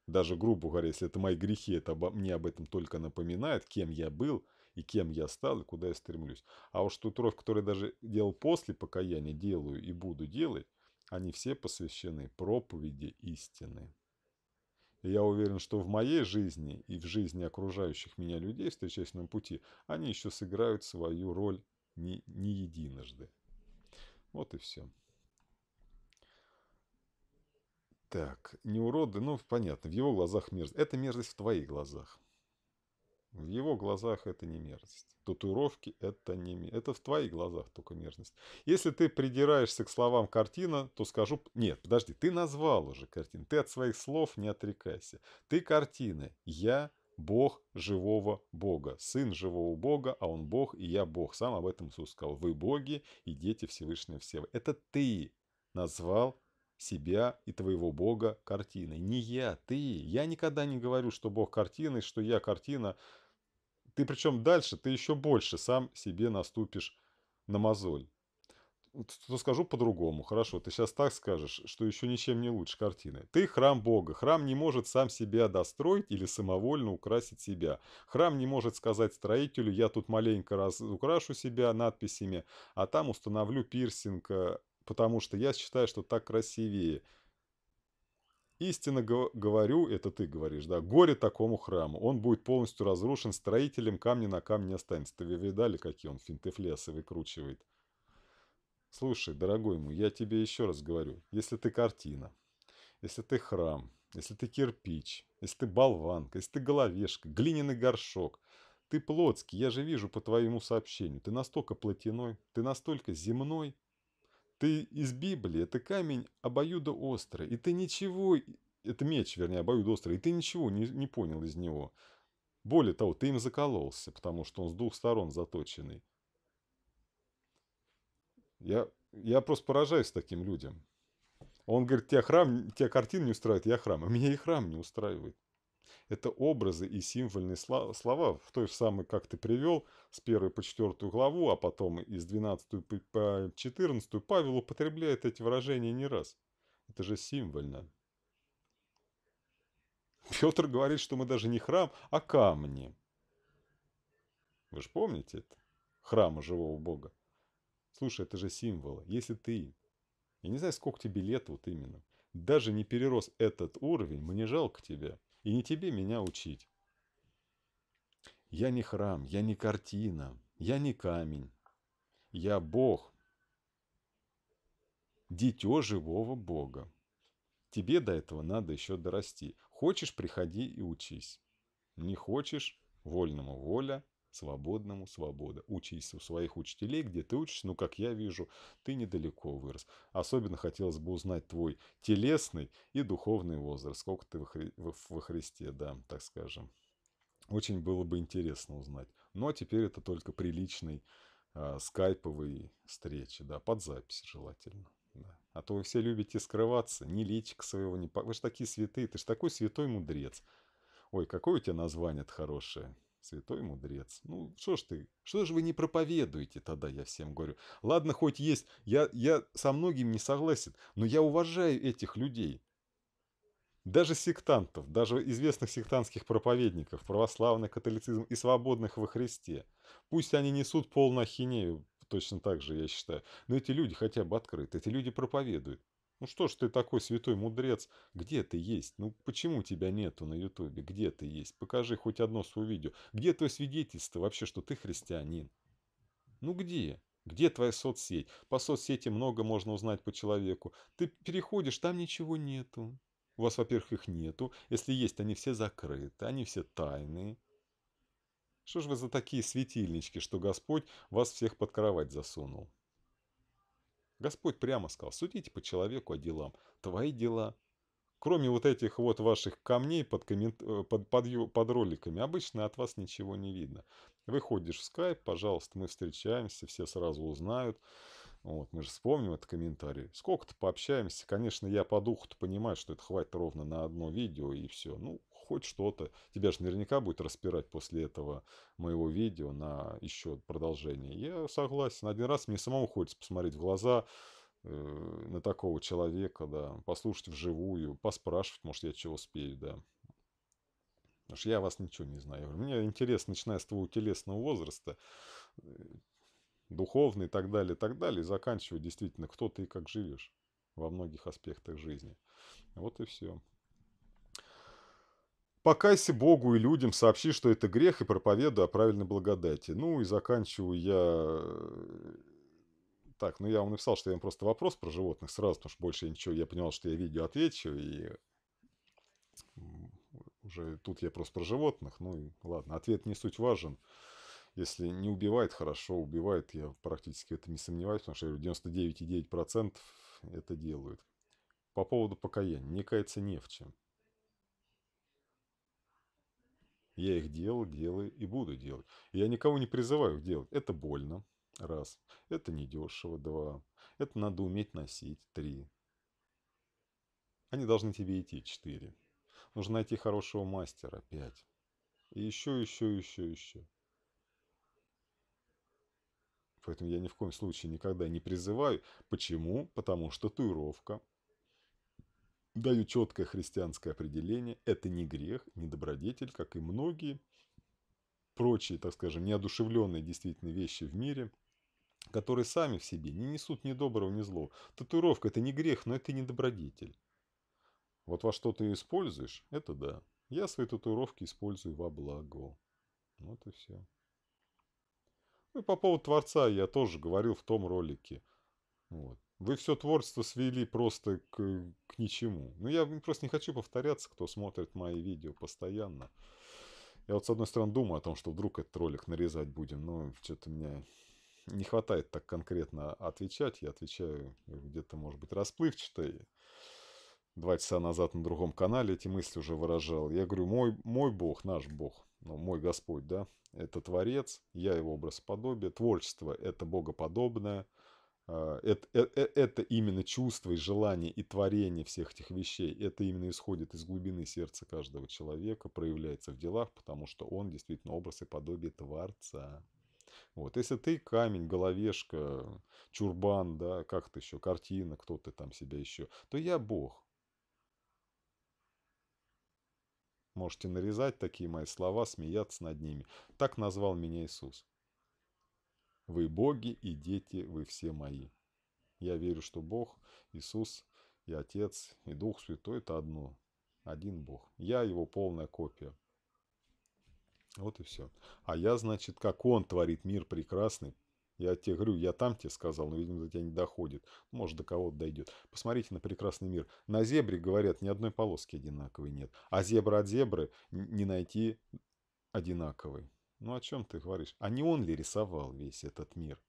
Даже, грубо говоря, если это мои грехи, это обо, мне об этом только напоминает, кем я был и кем я стал, и куда я стремлюсь. А уж татуировки, которые даже делал после покаяния, делаю и буду делать, они все посвящены проповеди истины я уверен, что в моей жизни и в жизни окружающих меня людей, встречаясь на пути, они еще сыграют свою роль не, не единожды. Вот и все. Так, не уроды, ну понятно, в его глазах мерзость. Это мерзость в твоих глазах. В его глазах это не мерзость. Татуировки – это не мерзость. Это в твоих глазах только мерзость. Если ты придираешься к словам «картина», то скажу… Нет, подожди, ты назвал уже картину. Ты от своих слов не отрекайся. Ты картина. Я – Бог живого Бога. Сын живого Бога, а он Бог, и я Бог. Сам об этом Иисус сказал. Вы боги и дети Всевышнего Всего. Это ты назвал себя и твоего Бога картиной. Не я, ты. Я никогда не говорю, что Бог картина, и что я картина, ты причем дальше, ты еще больше сам себе наступишь на мозоль. То скажу по-другому. Хорошо, ты сейчас так скажешь, что еще ничем не лучше картины. Ты храм Бога. Храм не может сам себя достроить или самовольно украсить себя. Храм не может сказать строителю, я тут маленько раз украшу себя надписями, а там установлю пирсинг, э, потому что я считаю, что так красивее. Истинно говорю, это ты говоришь, да, горе такому храму. Он будет полностью разрушен строителем, камня на камне останется. Ты видали, какие он финты флесы выкручивает? Слушай, дорогой мой, я тебе еще раз говорю. Если ты картина, если ты храм, если ты кирпич, если ты болванка, если ты головешка, глиняный горшок, ты плотский, я же вижу по твоему сообщению, ты настолько плотяной, ты настолько земной, ты из Библии, это камень обоюдоострый, и ты ничего, это меч, вернее, обоюдоострый, и ты ничего не, не понял из него. Более того, ты им закололся, потому что он с двух сторон заточенный. Я, я просто поражаюсь таким людям. Он говорит, тебя храм, тебя картин не устраивает, я храм. А меня и храм не устраивает. Это образы и символьные слова, в той же самой, как ты привел, с 1 по 4 главу, а потом из 12 по 14 Павел употребляет эти выражения не раз. Это же символьно. Петр говорит, что мы даже не храм, а камни. Вы же помните это? Храма живого Бога. Слушай, это же символы. Если ты, я не знаю, сколько тебе лет вот именно, даже не перерос этот уровень, мне жалко тебя. И не тебе меня учить. Я не храм, я не картина, я не камень. Я Бог, дитё живого Бога. Тебе до этого надо еще дорасти. Хочешь, приходи и учись. Не хочешь, вольному воля, Свободному свобода. Учись у своих учителей, где ты учишься, ну, как я вижу, ты недалеко вырос. Особенно хотелось бы узнать твой телесный и духовный возраст. Сколько ты во, Хри... во Христе, да, так скажем. Очень было бы интересно узнать. Но ну, а теперь это только приличный э, а, скайповой встречи, да, под запись желательно. Да. А то вы все любите скрываться, ни личика своего не... Вы же такие святые, ты же такой святой мудрец. Ой, какое у тебя название-то хорошее. Святой мудрец. Ну, что ж ты, что же вы не проповедуете тогда, я всем говорю. Ладно, хоть есть, я, я со многими не согласен, но я уважаю этих людей. Даже сектантов, даже известных сектантских проповедников, православный католицизм и свободных во Христе. Пусть они несут полную ахинею, точно так же, я считаю. Но эти люди хотя бы открыты, эти люди проповедуют. Ну что ж ты такой святой мудрец? Где ты есть? Ну почему тебя нету на ютубе? Где ты есть? Покажи хоть одно свое видео. Где твое свидетельство вообще, что ты христианин? Ну где? Где твоя соцсеть? По соцсети много можно узнать по человеку. Ты переходишь, там ничего нету. У вас, во-первых, их нету. Если есть, они все закрыты, они все тайные. Что ж вы за такие светильнички, что Господь вас всех под кровать засунул? Господь прямо сказал, судите по человеку о делам. Твои дела. Кроме вот этих вот ваших камней под, коммент... Э, под, под, под роликами, обычно от вас ничего не видно. Выходишь в скайп, пожалуйста, мы встречаемся, все сразу узнают. Вот, мы же вспомним этот комментарий. Сколько-то пообщаемся. Конечно, я по духу-то понимаю, что это хватит ровно на одно видео и все. Ну, хоть что-то. Тебя же наверняка будет распирать после этого моего видео на еще продолжение. Я согласен. Один раз мне самому хочется посмотреть в глаза э, на такого человека, да, послушать вживую, поспрашивать, может, я чего успею, да. Потому что я вас ничего не знаю. Мне интересно, начиная с твоего телесного возраста, э, духовный и так далее, и так далее, и заканчивая действительно, кто ты и как живешь во многих аспектах жизни. Вот и все. Покайся Богу и людям, сообщи, что это грех, и проповедуй о правильной благодати. Ну и заканчиваю я... Э, так, ну я вам написал, что я вам просто вопрос про животных сразу, потому что больше я ничего, я понял, что я видео отвечу, и уже тут я просто про животных. Ну и ладно, ответ не суть важен. Если не убивает, хорошо, убивает, я практически в этом не сомневаюсь, потому что 99,9% это делают. По поводу покаяния. не кается не в чем. Я их делал, делаю и буду делать. Я никого не призываю делать. Это больно. Раз. Это недешево. Два. Это надо уметь носить. Три. Они должны тебе идти. Четыре. Нужно найти хорошего мастера. Пять. И еще, еще, еще, еще. Поэтому я ни в коем случае никогда не призываю. Почему? Потому что татуировка даю четкое христианское определение. Это не грех, не добродетель, как и многие прочие, так скажем, неодушевленные действительно вещи в мире, которые сами в себе не несут ни доброго, ни злого. Татуировка – это не грех, но это не добродетель. Вот во что ты ее используешь, это да. Я свои татуировки использую во благо. Вот и все. Ну и по поводу Творца я тоже говорил в том ролике. Вот. Вы все творчество свели просто к, к ничему. Ну, я просто не хочу повторяться, кто смотрит мои видео постоянно. Я вот, с одной стороны, думаю о том, что вдруг этот ролик нарезать будем, но что-то меня не хватает так конкретно отвечать. Я отвечаю где-то, может быть, расплывчато. И два часа назад на другом канале эти мысли уже выражал. Я говорю, мой, мой Бог, наш Бог, ну, мой Господь, да, это Творец, я его образ подобие. Творчество – это богоподобное – а, это, э, э, это, именно чувство и желание и творение всех этих вещей, это именно исходит из глубины сердца каждого человека, проявляется в делах, потому что он действительно образ и подобие Творца. Вот, если ты камень, головешка, чурбан, да, как ты еще, картина, кто ты там себя еще, то я Бог. Можете нарезать такие мои слова, смеяться над ними. Так назвал меня Иисус. Вы боги и дети, вы все мои. Я верю, что Бог, Иисус и Отец, и Дух Святой – это одно. Один Бог. Я его полная копия. Вот и все. А я, значит, как он творит мир прекрасный. Я тебе говорю, я там тебе сказал, но, видимо, до тебя не доходит. Может, до кого-то дойдет. Посмотрите на прекрасный мир. На зебре, говорят, ни одной полоски одинаковой нет. А зебра от зебры не найти одинаковой. Ну о чем ты говоришь? А не он ли рисовал весь этот мир?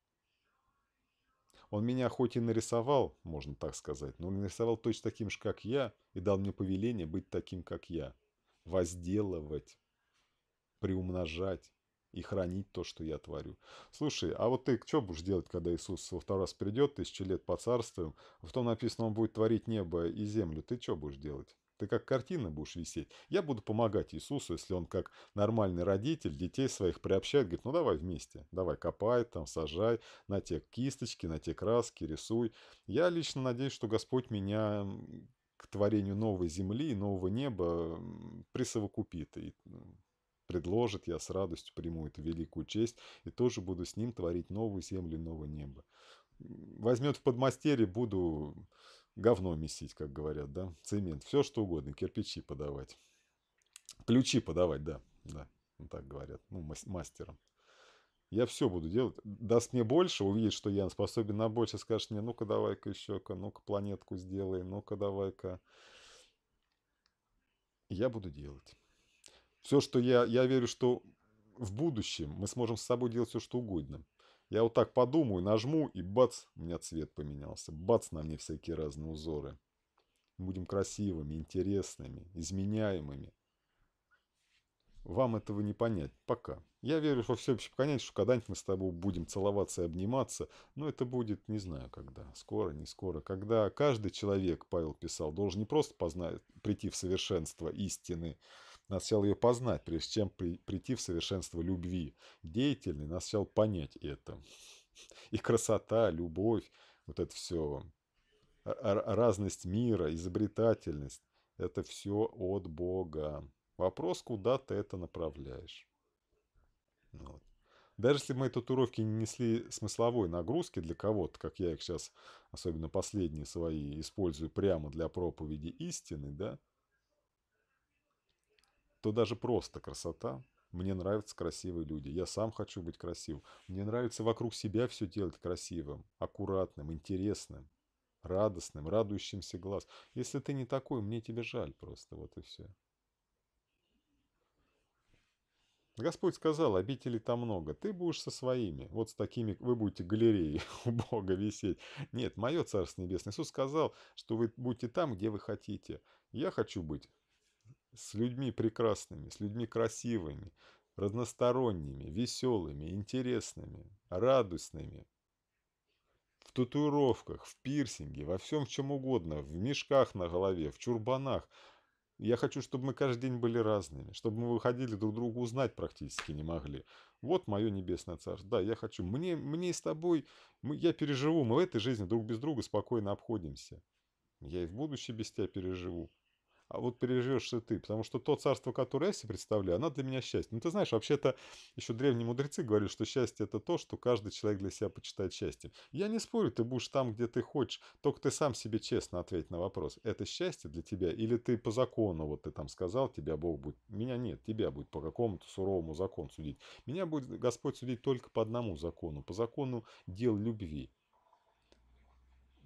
Он меня хоть и нарисовал, можно так сказать, но он нарисовал точно таким же, как я, и дал мне повеление быть таким, как я. Возделывать, приумножать и хранить то, что я творю. Слушай, а вот ты что будешь делать, когда Иисус во второй раз придет, тысячи лет по царствию, в том написано, он будет творить небо и землю, ты что будешь делать? Ты как картина будешь висеть. Я буду помогать Иисусу, если он как нормальный родитель детей своих приобщает, говорит, ну давай вместе, давай копай, там сажай, на те кисточки, на те краски, рисуй. Я лично надеюсь, что Господь меня к творению новой земли, и нового неба присовокупит и предложит, я с радостью приму эту великую честь и тоже буду с ним творить новую землю, новое небо. Возьмет в подмастерье, буду говно месить, как говорят, да, цемент, все что угодно, кирпичи подавать, ключи подавать, да, да, так говорят, ну, мастером. Я все буду делать. Даст мне больше, увидит, что я способен на больше, скажет мне, ну-ка давай-ка еще-ка, ну-ка планетку сделай, ну-ка давай-ка. Я буду делать. Все, что я, я верю, что в будущем мы сможем с собой делать все, что угодно. Я вот так подумаю, нажму, и бац, у меня цвет поменялся. Бац, на мне всякие разные узоры. будем красивыми, интересными, изменяемыми. Вам этого не понять пока. Я верю, что все вообще понять, что когда-нибудь мы с тобой будем целоваться и обниматься, но это будет не знаю когда, скоро, не скоро. Когда каждый человек, Павел писал, должен не просто познать, прийти в совершенство истины, сначала ее познать, прежде чем прийти в совершенство любви. Деятельный нас сначала понять это. И красота, любовь, вот это все, разность мира, изобретательность, это все от Бога. Вопрос, куда ты это направляешь. Вот. Даже если мои татуировки не несли смысловой нагрузки для кого-то, как я их сейчас, особенно последние свои, использую прямо для проповеди истины, да, то даже просто красота. Мне нравятся красивые люди. Я сам хочу быть красивым. Мне нравится вокруг себя все делать красивым, аккуратным, интересным, радостным, радующимся глаз. Если ты не такой, мне тебе жаль просто. Вот и все. Господь сказал, обителей там много, ты будешь со своими, вот с такими, вы будете галереей у Бога висеть. Нет, мое Царство Небесное. Иисус сказал, что вы будете там, где вы хотите. Я хочу быть с людьми прекрасными, с людьми красивыми, разносторонними, веселыми, интересными, радостными. В татуировках, в пирсинге, во всем в чем угодно, в мешках на голове, в чурбанах. Я хочу, чтобы мы каждый день были разными, чтобы мы выходили друг друга узнать практически не могли. Вот мое небесное царство. Да, я хочу. Мне, мне с тобой, мы, я переживу, мы в этой жизни друг без друга спокойно обходимся. Я и в будущее без тебя переживу а вот переживешь ли ты. Потому что то царство, которое я себе представляю, оно для меня счастье. Ну, ты знаешь, вообще-то еще древние мудрецы говорили, что счастье – это то, что каждый человек для себя почитает счастьем. Я не спорю, ты будешь там, где ты хочешь, только ты сам себе честно ответь на вопрос. Это счастье для тебя или ты по закону, вот ты там сказал, тебя Бог будет... Меня нет, тебя будет по какому-то суровому закону судить. Меня будет Господь судить только по одному закону, по закону дел любви.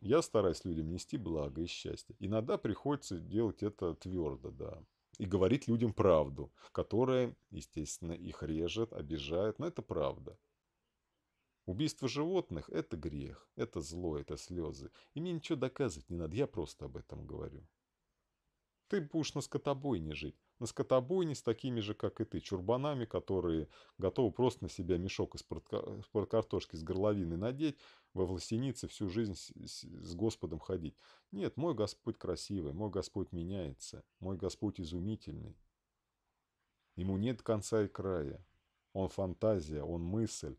Я стараюсь людям нести благо и счастье. Иногда приходится делать это твердо, да. И говорить людям правду, которая, естественно, их режет, обижает, но это правда. Убийство животных – это грех, это зло, это слезы. И мне ничего доказывать не надо, я просто об этом говорю. Ты будешь на скотобойне жить, на скотобойне с такими же, как и ты, чурбанами, которые готовы просто на себя мешок из-под картошки с горловины надеть, во властенице всю жизнь с, с, с Господом ходить. Нет, мой Господь красивый, мой Господь меняется, мой Господь изумительный. Ему нет конца и края. Он фантазия, он мысль,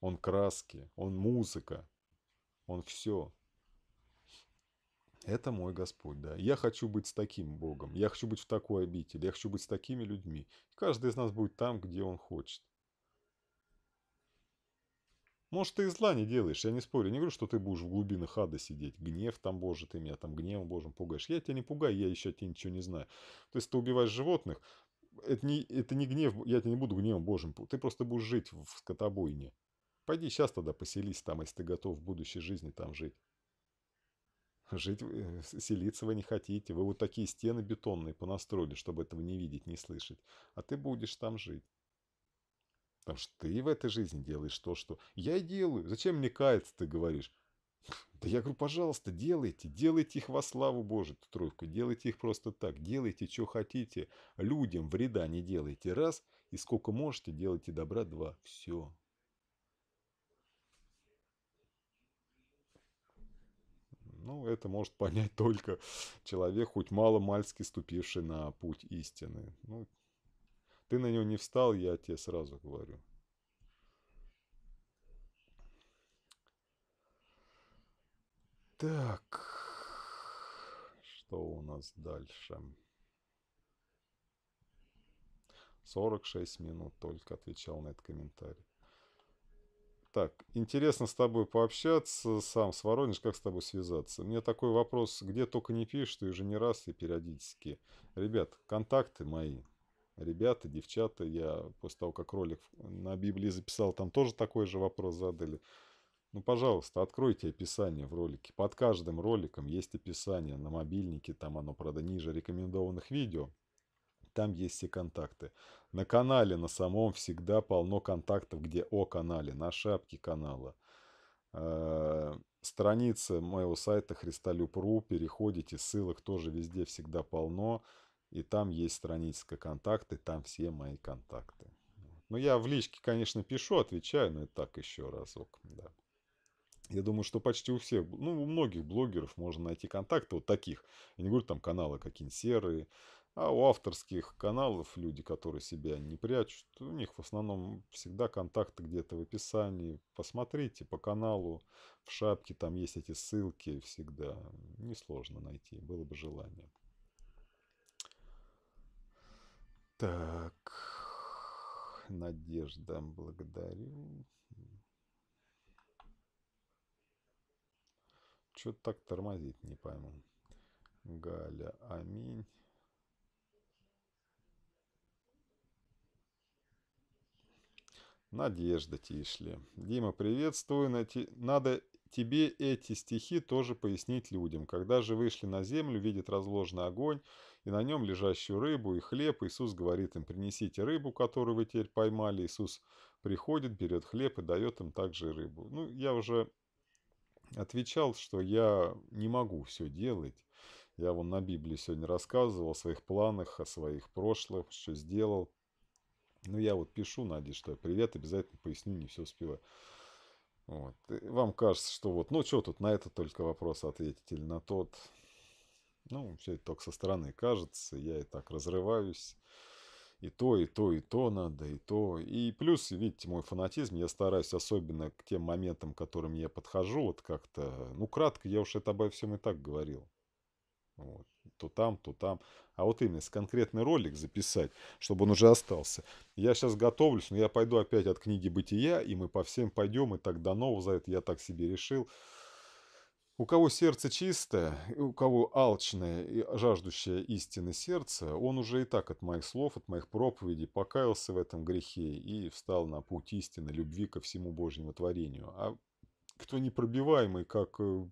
он краски, он музыка, он все. Это мой Господь, да. Я хочу быть с таким Богом, я хочу быть в такой обители, я хочу быть с такими людьми. Каждый из нас будет там, где он хочет. Может, ты и зла не делаешь, я не спорю, не говорю, что ты будешь в глубинах ада сидеть. Гнев там, боже, ты меня там гневом божьим пугаешь. Я тебя не пугаю, я еще тебе ничего не знаю. То есть ты убиваешь животных, это не, это не гнев, я тебя не буду гневом божьим, ты просто будешь жить в скотобойне. Пойди сейчас тогда поселись там, если ты готов в будущей жизни там жить. Жить, э, селиться вы не хотите. Вы вот такие стены бетонные понастроили, чтобы этого не видеть, не слышать. А ты будешь там жить. Потому что ты в этой жизни делаешь то, что я и делаю. Зачем мне каяться, ты говоришь? Да я говорю, пожалуйста, делайте, делайте их во славу Божию, эту тройку, делайте их просто так, делайте, что хотите, людям вреда не делайте, раз, и сколько можете, делайте добра, два, все. Ну, это может понять только человек, хоть мало-мальски ступивший на путь истины. Ну, ты на него не встал, я тебе сразу говорю. Так, что у нас дальше? 46 минут только отвечал на этот комментарий. Так, интересно с тобой пообщаться, сам с Воронеж, как с тобой связаться? Мне такой вопрос, где только не пишешь, ты уже не раз и периодически. Ребят, контакты мои, ребята, девчата, я после того, как ролик на Библии записал, там тоже такой же вопрос задали. Ну, пожалуйста, откройте описание в ролике. Под каждым роликом есть описание на мобильнике, там оно, правда, ниже рекомендованных видео. Там есть все контакты. На канале на самом всегда полно контактов, где о канале, на шапке канала. Э, Страница моего сайта Христолюб.ру, переходите, ссылок тоже везде всегда полно. И там есть страничка контакты, там все мои контакты. Ну, я в личке, конечно, пишу, отвечаю, но и так еще разок, да. Я думаю, что почти у всех, ну, у многих блогеров можно найти контакты вот таких. Я не говорю, там каналы какие-нибудь серые, а у авторских каналов люди, которые себя не прячут, у них в основном всегда контакты где-то в описании. Посмотрите по каналу, в шапке там есть эти ссылки всегда. Несложно найти, было бы желание. Так, Надежда, благодарю. Что -то так тормозит, не пойму. Галя, аминь. Надежда Тишли. Дима, приветствую. Надо тебе эти стихи тоже пояснить людям. Когда же вышли на землю, видят разложенный огонь, и на нем лежащую рыбу и хлеб. Иисус говорит им, принесите рыбу, которую вы теперь поймали. Иисус приходит, берет хлеб и дает им также рыбу. Ну, я уже отвечал, что я не могу все делать. Я вон на Библии сегодня рассказывал о своих планах, о своих прошлых, что сделал. Ну, я вот пишу, Надя, что привет, обязательно поясню, не все успеваю. Вот. вам кажется, что вот, ну, что тут на этот только вопрос ответить или на тот. Ну, все это только со стороны кажется, я и так разрываюсь. И то, и то, и то надо, и то. И плюс, видите, мой фанатизм, я стараюсь особенно к тем моментам, к которым я подхожу, вот как-то, ну, кратко, я уж это обо всем и так говорил. Вот. То там, то там. А вот именно, с конкретный ролик записать, чтобы он уже остался. Я сейчас готовлюсь, но я пойду опять от книги «Бытия», и мы по всем пойдем, и так до нового за это я так себе решил. У кого сердце чистое, у кого алчное и жаждущее истины сердце, он уже и так от моих слов, от моих проповедей покаялся в этом грехе и встал на путь истины, любви ко всему Божьему творению. А кто непробиваемый, как э,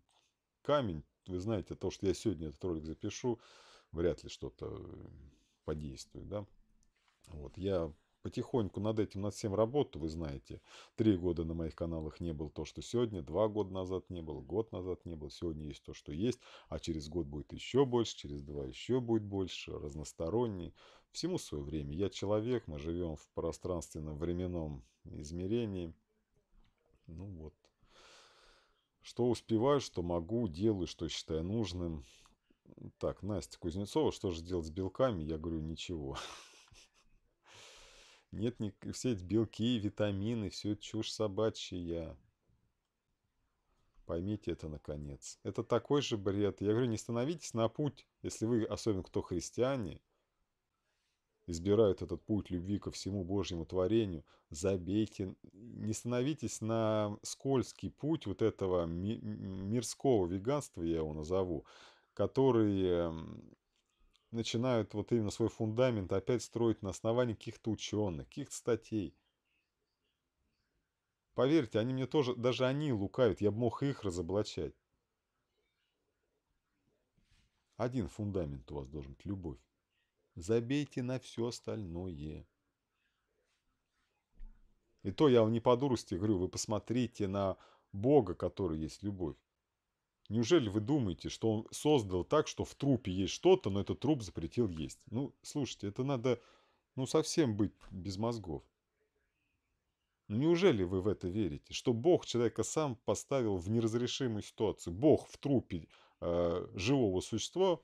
камень, вы знаете, то, что я сегодня этот ролик запишу, вряд ли что-то э, подействует, да. Вот, я потихоньку над этим, над всем работаю, вы знаете. Три года на моих каналах не было то, что сегодня, два года назад не было, год назад не было. Сегодня есть то, что есть, а через год будет еще больше, через два еще будет больше, разносторонний. Всему свое время. Я человек, мы живем в пространственном временном измерении. Ну вот. Что успеваю, что могу, делаю, что считаю нужным. Так, Настя Кузнецова, что же делать с белками? Я говорю, ничего. Нет, не, все эти белки, витамины, все это чушь собачья. Поймите это, наконец. Это такой же бред. Я говорю, не становитесь на путь, если вы, особенно кто христиане, избирают этот путь любви ко всему Божьему творению, забейте, не становитесь на скользкий путь вот этого ми мирского веганства, я его назову, который эм, начинают вот именно свой фундамент опять строить на основании каких-то ученых, каких-то статей. Поверьте, они мне тоже, даже они лукавят, я бы мог их разоблачать. Один фундамент у вас должен быть – любовь. Забейте на все остальное. И то я вам не по дурости говорю, вы посмотрите на Бога, который есть любовь. Неужели вы думаете, что он создал так, что в трупе есть что-то, но этот труп запретил есть? Ну, слушайте, это надо, ну, совсем быть без мозгов. Ну, неужели вы в это верите, что Бог человека сам поставил в неразрешимую ситуацию? Бог в трупе э, живого существа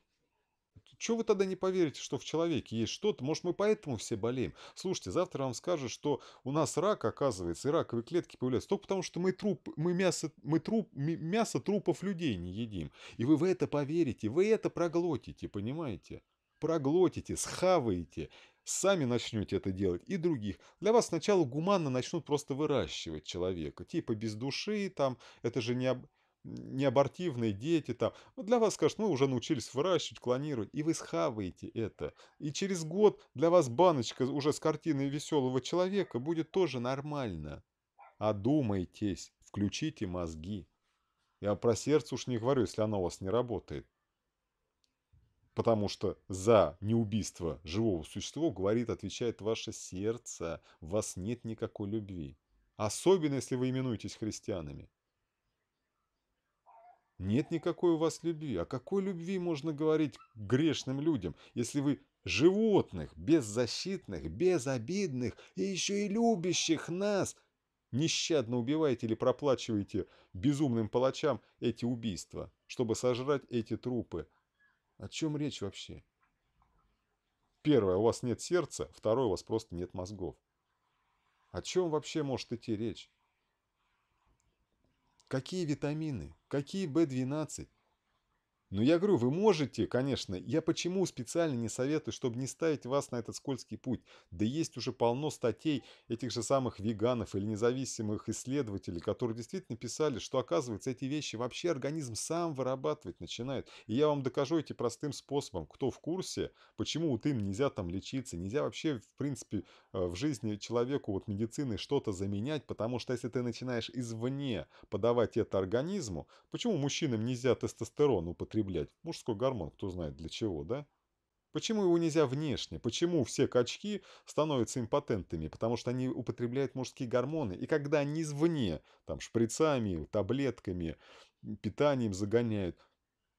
чего вы тогда не поверите, что в человеке есть что-то? Может, мы поэтому все болеем? Слушайте, завтра вам скажут, что у нас рак, оказывается, и раковые клетки появляются только потому, что мы, труп, мы, мясо, мы труп, мясо трупов людей не едим. И вы в это поверите, вы это проглотите, понимаете? проглотите, схаваете, сами начнете это делать и других. Для вас сначала гуманно начнут просто выращивать человека, типа без души, там, это же не, об неабортивные дети там. Вот для вас скажут, мы уже научились выращивать, клонировать, и вы схаваете это. И через год для вас баночка уже с картиной веселого человека будет тоже нормально. Одумайтесь, включите мозги. Я про сердце уж не говорю, если оно у вас не работает. Потому что за неубийство живого существа, говорит, отвечает ваше сердце, у вас нет никакой любви. Особенно, если вы именуетесь христианами. Нет никакой у вас любви. О какой любви можно говорить грешным людям, если вы животных, беззащитных, безобидных и еще и любящих нас нещадно убиваете или проплачиваете безумным палачам эти убийства, чтобы сожрать эти трупы? О чем речь вообще? Первое, у вас нет сердца, второе, у вас просто нет мозгов. О чем вообще может идти речь? Какие витамины? Какие в 12 но я говорю, вы можете, конечно. Я почему специально не советую, чтобы не ставить вас на этот скользкий путь. Да есть уже полно статей этих же самых веганов или независимых исследователей, которые действительно писали, что оказывается эти вещи вообще организм сам вырабатывать начинает. И я вам докажу эти простым способом. Кто в курсе, почему вот им нельзя там лечиться, нельзя вообще в принципе э, в жизни человеку вот медициной что-то заменять, потому что если ты начинаешь извне подавать это организму, почему мужчинам нельзя тестостерон употреблять? употреблять. Мужской гормон, кто знает для чего, да? Почему его нельзя внешне? Почему все качки становятся импотентами? Потому что они употребляют мужские гормоны. И когда они извне, там, шприцами, таблетками, питанием загоняют,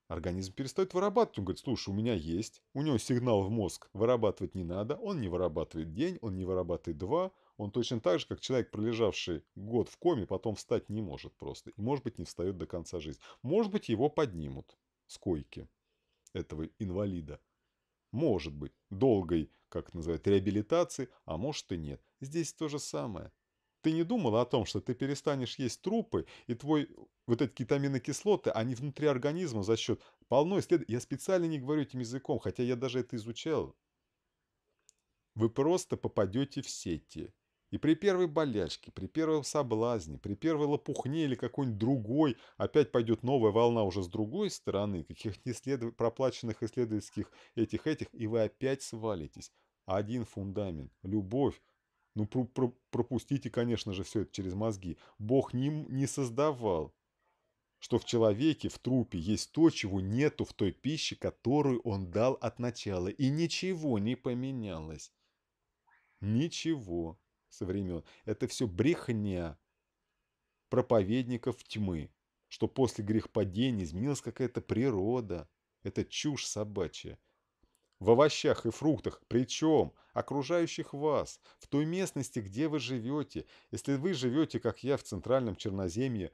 организм перестает вырабатывать. Он говорит, слушай, у меня есть, у него сигнал в мозг, вырабатывать не надо, он не вырабатывает день, он не вырабатывает два, он точно так же, как человек, пролежавший год в коме, потом встать не может просто. И, может быть, не встает до конца жизни. Может быть, его поднимут с койки этого инвалида. Может быть, долгой, как называют, реабилитации, а может и нет. Здесь то же самое. Ты не думал о том, что ты перестанешь есть трупы, и твой вот эти кетаминокислоты, они внутри организма за счет полной след... Я специально не говорю этим языком, хотя я даже это изучал. Вы просто попадете в сети. И при первой болячке, при первом соблазне, при первой лопухне или какой-нибудь другой, опять пойдет новая волна уже с другой стороны, каких нибудь исследов... проплаченных исследовательских этих-этих, и вы опять свалитесь. Один фундамент – любовь. Ну, про про пропустите, конечно же, все это через мозги. Бог не, не создавал, что в человеке, в трупе есть то, чего нету в той пище, которую он дал от начала. И ничего не поменялось. Ничего со времен. Это все брехня проповедников тьмы, что после грехпадения изменилась какая-то природа. Это чушь собачья. В овощах и фруктах, причем окружающих вас, в той местности, где вы живете. Если вы живете, как я, в центральном Черноземье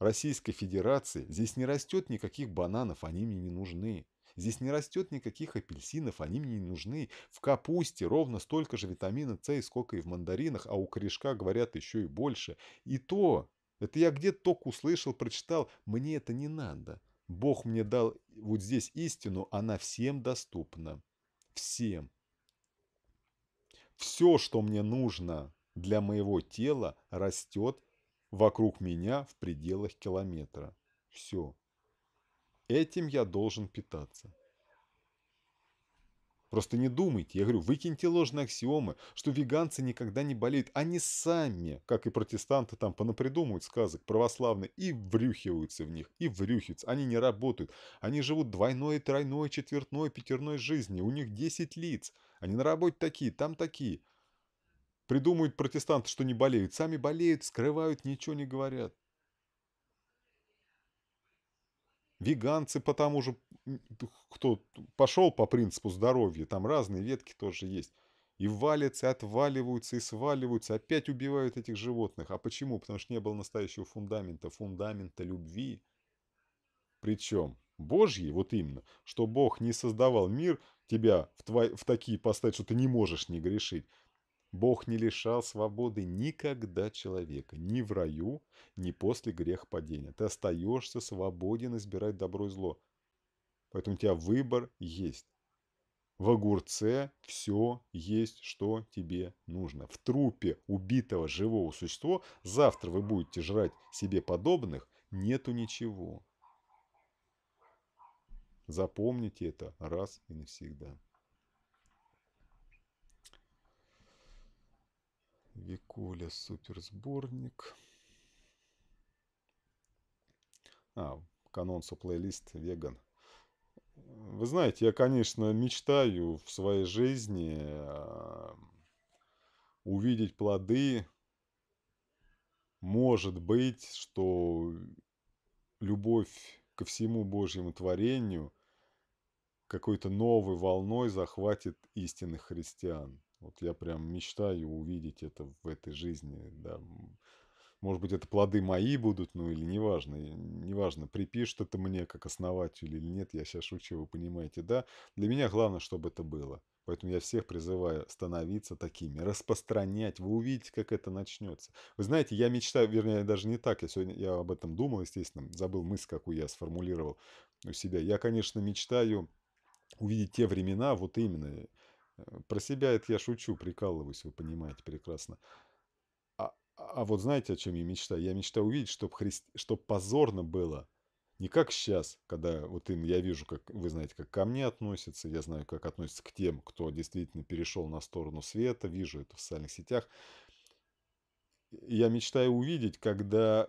Российской Федерации, здесь не растет никаких бананов, они мне не нужны. Здесь не растет никаких апельсинов, они мне не нужны. В капусте ровно столько же витамина С, сколько и в мандаринах, а у корешка, говорят, еще и больше. И то, это я где-то только услышал, прочитал, мне это не надо. Бог мне дал вот здесь истину, она всем доступна. Всем. Все, что мне нужно для моего тела, растет вокруг меня в пределах километра. Все. Этим я должен питаться. Просто не думайте, я говорю, выкиньте ложные аксиомы, что веганцы никогда не болеют. Они сами, как и протестанты, там понапридумывают сказок православные и врюхиваются в них, и врюхиваются. Они не работают. Они живут двойной, тройной, четвертной, пятерной жизни. У них 10 лиц. Они на работе такие, там такие. Придумывают протестанты, что не болеют. Сами болеют, скрывают, ничего не говорят. Веганцы потому же, кто пошел по принципу здоровья, там разные ветки тоже есть. И валятся, и отваливаются, и сваливаются, опять убивают этих животных. А почему? Потому что не было настоящего фундамента, фундамента любви. Причем Божьей, вот именно, что Бог не создавал мир, тебя в, твой, в такие поставить, что ты не можешь не грешить, Бог не лишал свободы никогда человека, ни в раю, ни после грех падения. Ты остаешься свободен избирать добро и зло. Поэтому у тебя выбор есть. В огурце все есть, что тебе нужно. В трупе убитого живого существа завтра вы будете жрать себе подобных, нету ничего. Запомните это раз и навсегда. Викуля суперсборник. А, канонсу плейлист веган. Вы знаете, я, конечно, мечтаю в своей жизни а, увидеть плоды. Может быть, что любовь ко всему Божьему творению какой-то новой волной захватит истинных христиан. Вот я прям мечтаю увидеть это в этой жизни, да. Может быть, это плоды мои будут, ну или неважно. и Неважно, припишут это мне как основателю или нет, я сейчас шучу, вы понимаете, да. Для меня главное, чтобы это было. Поэтому я всех призываю становиться такими, распространять. Вы увидите, как это начнется. Вы знаете, я мечтаю, вернее, даже не так. Я сегодня я об этом думал, естественно, забыл мысль, какую я сформулировал у себя. Я, конечно, мечтаю увидеть те времена, вот именно Э, про себя это я шучу, прикалываюсь, вы понимаете прекрасно. А, а, а вот знаете, о чем я мечтаю? Я мечтаю увидеть, чтобы христ... чтоб позорно было. Не как сейчас, когда вот им я вижу, как вы знаете, как ко мне относятся, я знаю, как относятся к тем, кто действительно перешел на сторону света, вижу это в социальных сетях. Я мечтаю увидеть, когда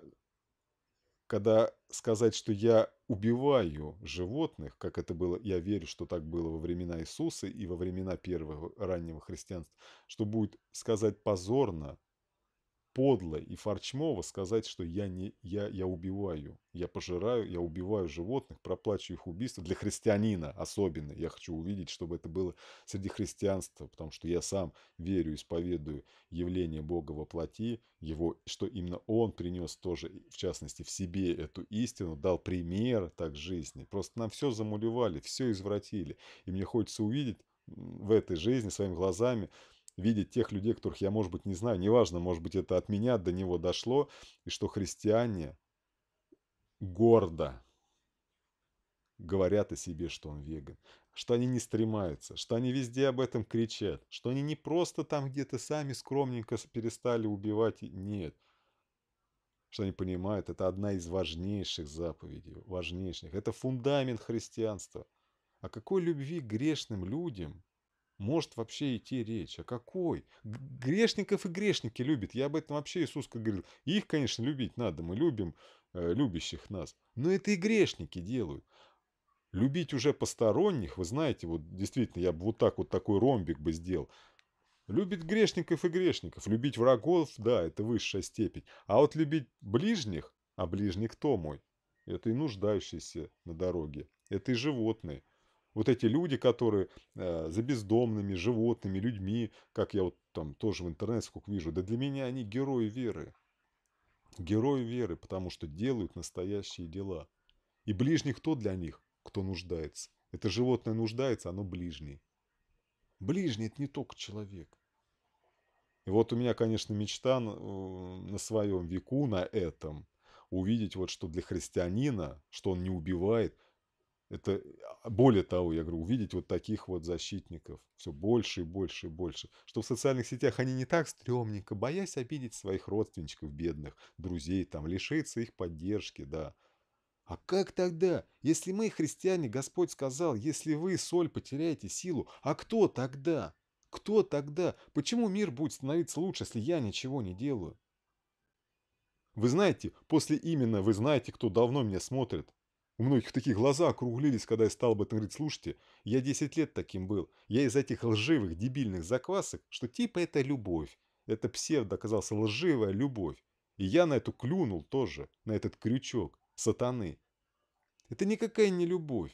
когда сказать, что я убиваю животных, как это было, я верю, что так было во времена Иисуса и во времена первого раннего христианства, что будет сказать позорно, подло и фарчмово сказать, что я, не, я, я убиваю, я пожираю, я убиваю животных, проплачу их убийство. Для христианина особенно. Я хочу увидеть, чтобы это было среди христианства, потому что я сам верю, исповедую явление Бога во плоти, его, что именно Он принес тоже, в частности, в себе эту истину, дал пример так жизни. Просто нам все замулевали, все извратили. И мне хочется увидеть в этой жизни своими глазами видеть тех людей, которых я, может быть, не знаю, неважно, может быть, это от меня до него дошло, и что христиане гордо говорят о себе, что он веган, что они не стремаются, что они везде об этом кричат, что они не просто там где-то сами скромненько перестали убивать, нет, что они понимают, это одна из важнейших заповедей, важнейших, это фундамент христианства. О а какой любви грешным людям может вообще идти речь? О какой? Грешников и грешники любит. Я об этом вообще Иисус как говорил. Их, конечно, любить надо. Мы любим э, любящих нас. Но это и грешники делают. Любить уже посторонних, вы знаете, вот действительно, я бы вот так вот такой ромбик бы сделал. Любит грешников и грешников. Любить врагов, да, это высшая степень. А вот любить ближних, а ближний кто мой? Это и нуждающиеся на дороге, это и животные – вот эти люди, которые э, за бездомными, животными, людьми, как я вот там тоже в интернете сколько вижу, да для меня они герои веры. Герои веры, потому что делают настоящие дела. И ближний кто для них, кто нуждается? Это животное нуждается, оно ближний. Ближний – это не только человек. И вот у меня, конечно, мечта на э, своем веку, на этом, увидеть вот, что для христианина, что он не убивает, это а, более того, я говорю, увидеть вот таких вот защитников все больше и больше и больше. Что в социальных сетях они не так стрёмненько, боясь обидеть своих родственников, бедных, друзей, там, лишиться их поддержки, да. А как тогда? Если мы, христиане, Господь сказал, если вы, соль, потеряете силу, а кто тогда? Кто тогда? Почему мир будет становиться лучше, если я ничего не делаю? Вы знаете, после именно «Вы знаете, кто давно меня смотрит», у многих такие глаза округлились, когда я стал об этом говорить, слушайте, я 10 лет таким был, я из этих лживых, дебильных заквасок, что типа это любовь, это псевдо оказался лживая любовь, и я на эту клюнул тоже, на этот крючок, сатаны. Это никакая не любовь.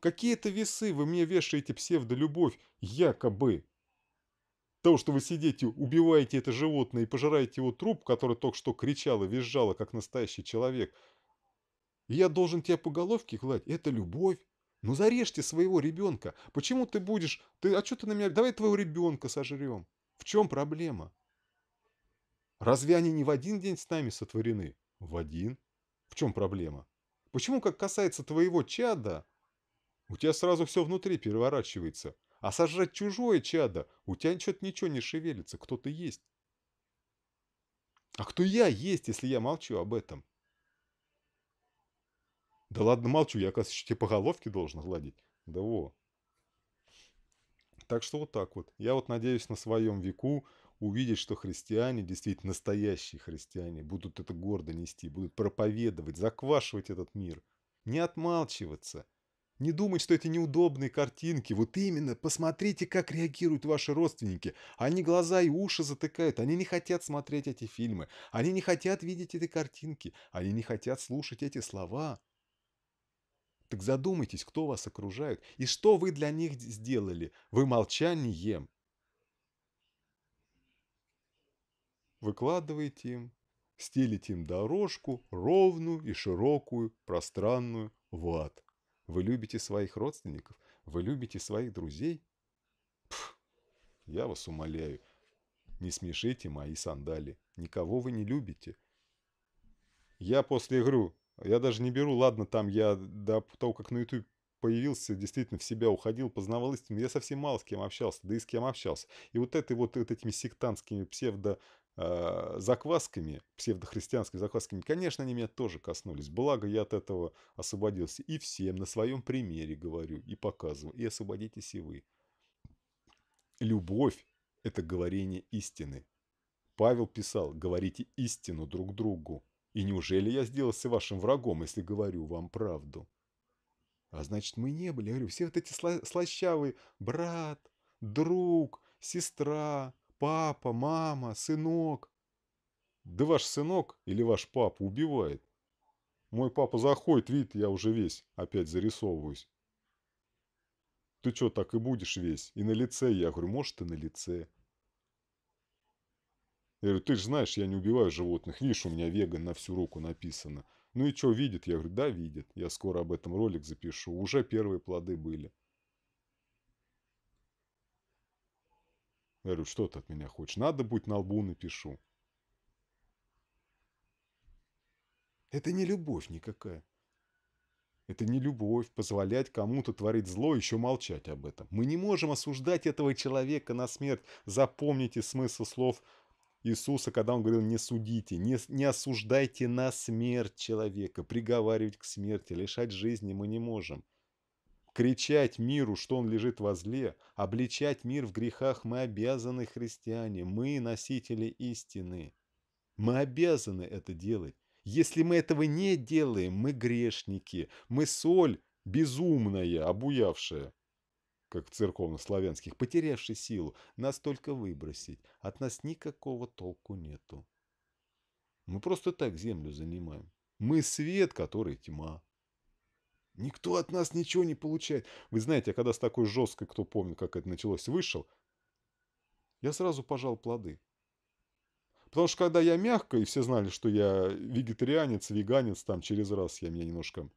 Какие-то весы вы мне вешаете псевдолюбовь, якобы. То, что вы сидите, убиваете это животное и пожираете его труп, который только что кричал и визжало, как настоящий человек – я должен тебя по головке гладить, это любовь. Ну зарежьте своего ребенка. Почему ты будешь... Ты, а что ты на меня... Давай твоего ребенка сожрем. В чем проблема? Разве они не в один день с нами сотворены? В один. В чем проблема? Почему, как касается твоего чада, у тебя сразу все внутри переворачивается, а сожрать чужое чадо, у тебя что-то ничего не шевелится, кто ты есть. А кто я есть, если я молчу об этом? Да ладно, молчу, я, оказывается, тебе по головке должен гладить. Да во. Так что вот так вот. Я вот надеюсь на своем веку увидеть, что христиане, действительно настоящие христиане, будут это гордо нести, будут проповедовать, заквашивать этот мир. Не отмалчиваться. Не думать, что это неудобные картинки. Вот именно, посмотрите, как реагируют ваши родственники. Они глаза и уши затыкают. Они не хотят смотреть эти фильмы. Они не хотят видеть эти картинки. Они не хотят слушать эти слова. Так задумайтесь, кто вас окружает и что вы для них сделали. Вы молчанием. Выкладываете им, стелите им дорожку, ровную и широкую, пространную, в ад. Вы любите своих родственников, вы любите своих друзей. Пф, я вас умоляю, не смешите мои сандали, никого вы не любите. Я после игру я даже не беру, ладно, там я до того, как на YouTube появился, действительно в себя уходил, познавал истину, я совсем мало с кем общался, да и с кем общался. И вот этой вот, вот этими сектантскими псевдо а, заквасками, псевдохристианскими заквасками, конечно, они меня тоже коснулись. Благо, я от этого освободился. И всем на своем примере говорю и показываю. И освободитесь и вы. Любовь – это говорение истины. Павел писал, говорите истину друг другу. И неужели я сделался вашим врагом, если говорю вам правду? А значит, мы не были. Я говорю, все вот эти сла слащавые брат, друг, сестра, папа, мама, сынок. Да ваш сынок или ваш папа убивает. Мой папа заходит, видит, я уже весь, опять зарисовываюсь. Ты что, так и будешь весь? И на лице, я говорю, может, и на лице. Я говорю, ты же знаешь, я не убиваю животных. Видишь, у меня веган на всю руку написано. Ну и что, видит? Я говорю, да, видит. Я скоро об этом ролик запишу. Уже первые плоды были. Я говорю, что ты от меня хочешь? Надо будет на лбу напишу. Это не любовь никакая. Это не любовь, позволять кому-то творить зло и еще молчать об этом. Мы не можем осуждать этого человека на смерть. Запомните смысл слов Иисуса, когда он говорил, не судите, не, не осуждайте на смерть человека, приговаривать к смерти, лишать жизни мы не можем. Кричать миру, что он лежит во зле, обличать мир в грехах мы обязаны, христиане, мы носители истины. Мы обязаны это делать. Если мы этого не делаем, мы грешники, мы соль безумная, обуявшая как в церковно-славянских, потерявший силу, нас только выбросить. От нас никакого толку нету. Мы просто так землю занимаем. Мы свет, который тьма. Никто от нас ничего не получает. Вы знаете, я когда с такой жесткой, кто помнит, как это началось, вышел, я сразу пожал плоды. Потому что когда я мягко, и все знали, что я вегетарианец, веганец, там через раз я меня немножко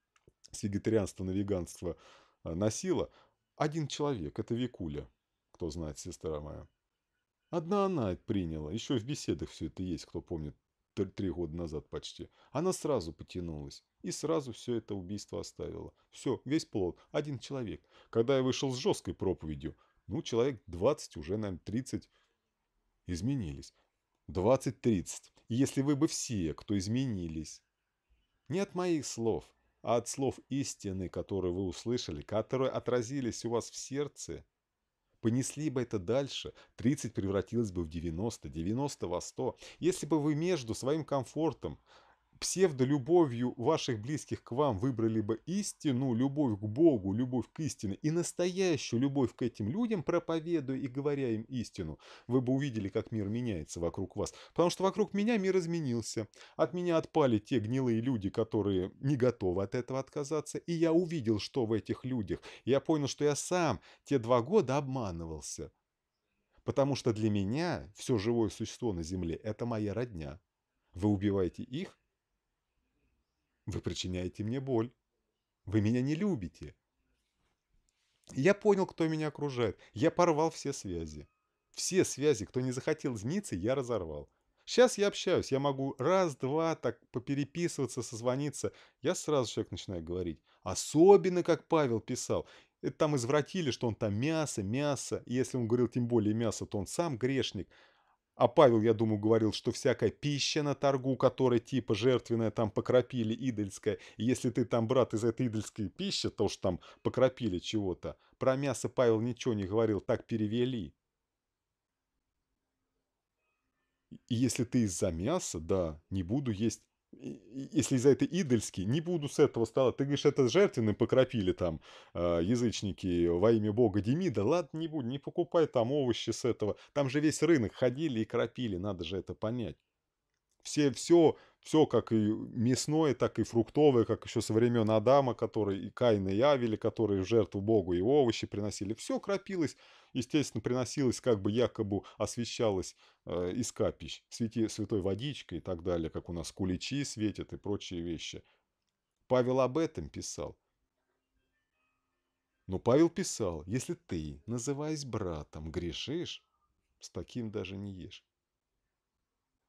с вегетарианства на веганство а, носила, один человек, это Викуля, кто знает, сестра моя. Одна она приняла, еще в беседах все это есть, кто помнит, три года назад почти. Она сразу потянулась и сразу все это убийство оставила. Все, весь плод, один человек. Когда я вышел с жесткой проповедью, ну, человек 20, уже, наверное, 30 изменились. 20-30. Если вы бы все, кто изменились. Не от моих слов, а от слов истины, которые вы услышали, которые отразились у вас в сердце, понесли бы это дальше, 30 превратилось бы в 90, 90 во 100, если бы вы между своим комфортом, псевдолюбовью ваших близких к вам выбрали бы истину, любовь к Богу, любовь к истине и настоящую любовь к этим людям, проповедуя и говоря им истину, вы бы увидели, как мир меняется вокруг вас. Потому что вокруг меня мир изменился. От меня отпали те гнилые люди, которые не готовы от этого отказаться. И я увидел, что в этих людях. Я понял, что я сам те два года обманывался. Потому что для меня все живое существо на Земле – это моя родня. Вы убиваете их, вы причиняете мне боль. Вы меня не любите. Я понял, кто меня окружает. Я порвал все связи. Все связи, кто не захотел змиться, я разорвал. Сейчас я общаюсь, я могу раз-два так попереписываться, созвониться. Я сразу человек начинаю говорить. Особенно, как Павел писал. Это там извратили, что он там мясо, мясо. И если он говорил тем более мясо, то он сам грешник. А Павел, я думаю, говорил, что всякая пища на торгу, которая типа жертвенная там покропили, идольская. И если ты там брат из этой идольской пищи, то уж там покропили чего-то. Про мясо Павел ничего не говорил, так перевели. И если ты из-за мяса, да, не буду есть если из-за этой идольский не буду с этого стола. Ты говоришь, это жертвенным покропили там а, язычники во имя бога Демида. Ладно, не буду, не покупай там овощи с этого. Там же весь рынок ходили и кропили, надо же это понять. Все, все все как и мясное, так и фруктовое, как еще со времен Адама, который и Каин и Явили, которые в жертву Богу и овощи приносили. Все крапилось естественно, приносилось, как бы якобы освещалось э, из капищ, свети, святой водичкой и так далее, как у нас куличи светят и прочие вещи. Павел об этом писал. Но Павел писал, если ты, называясь братом, грешишь, с таким даже не ешь.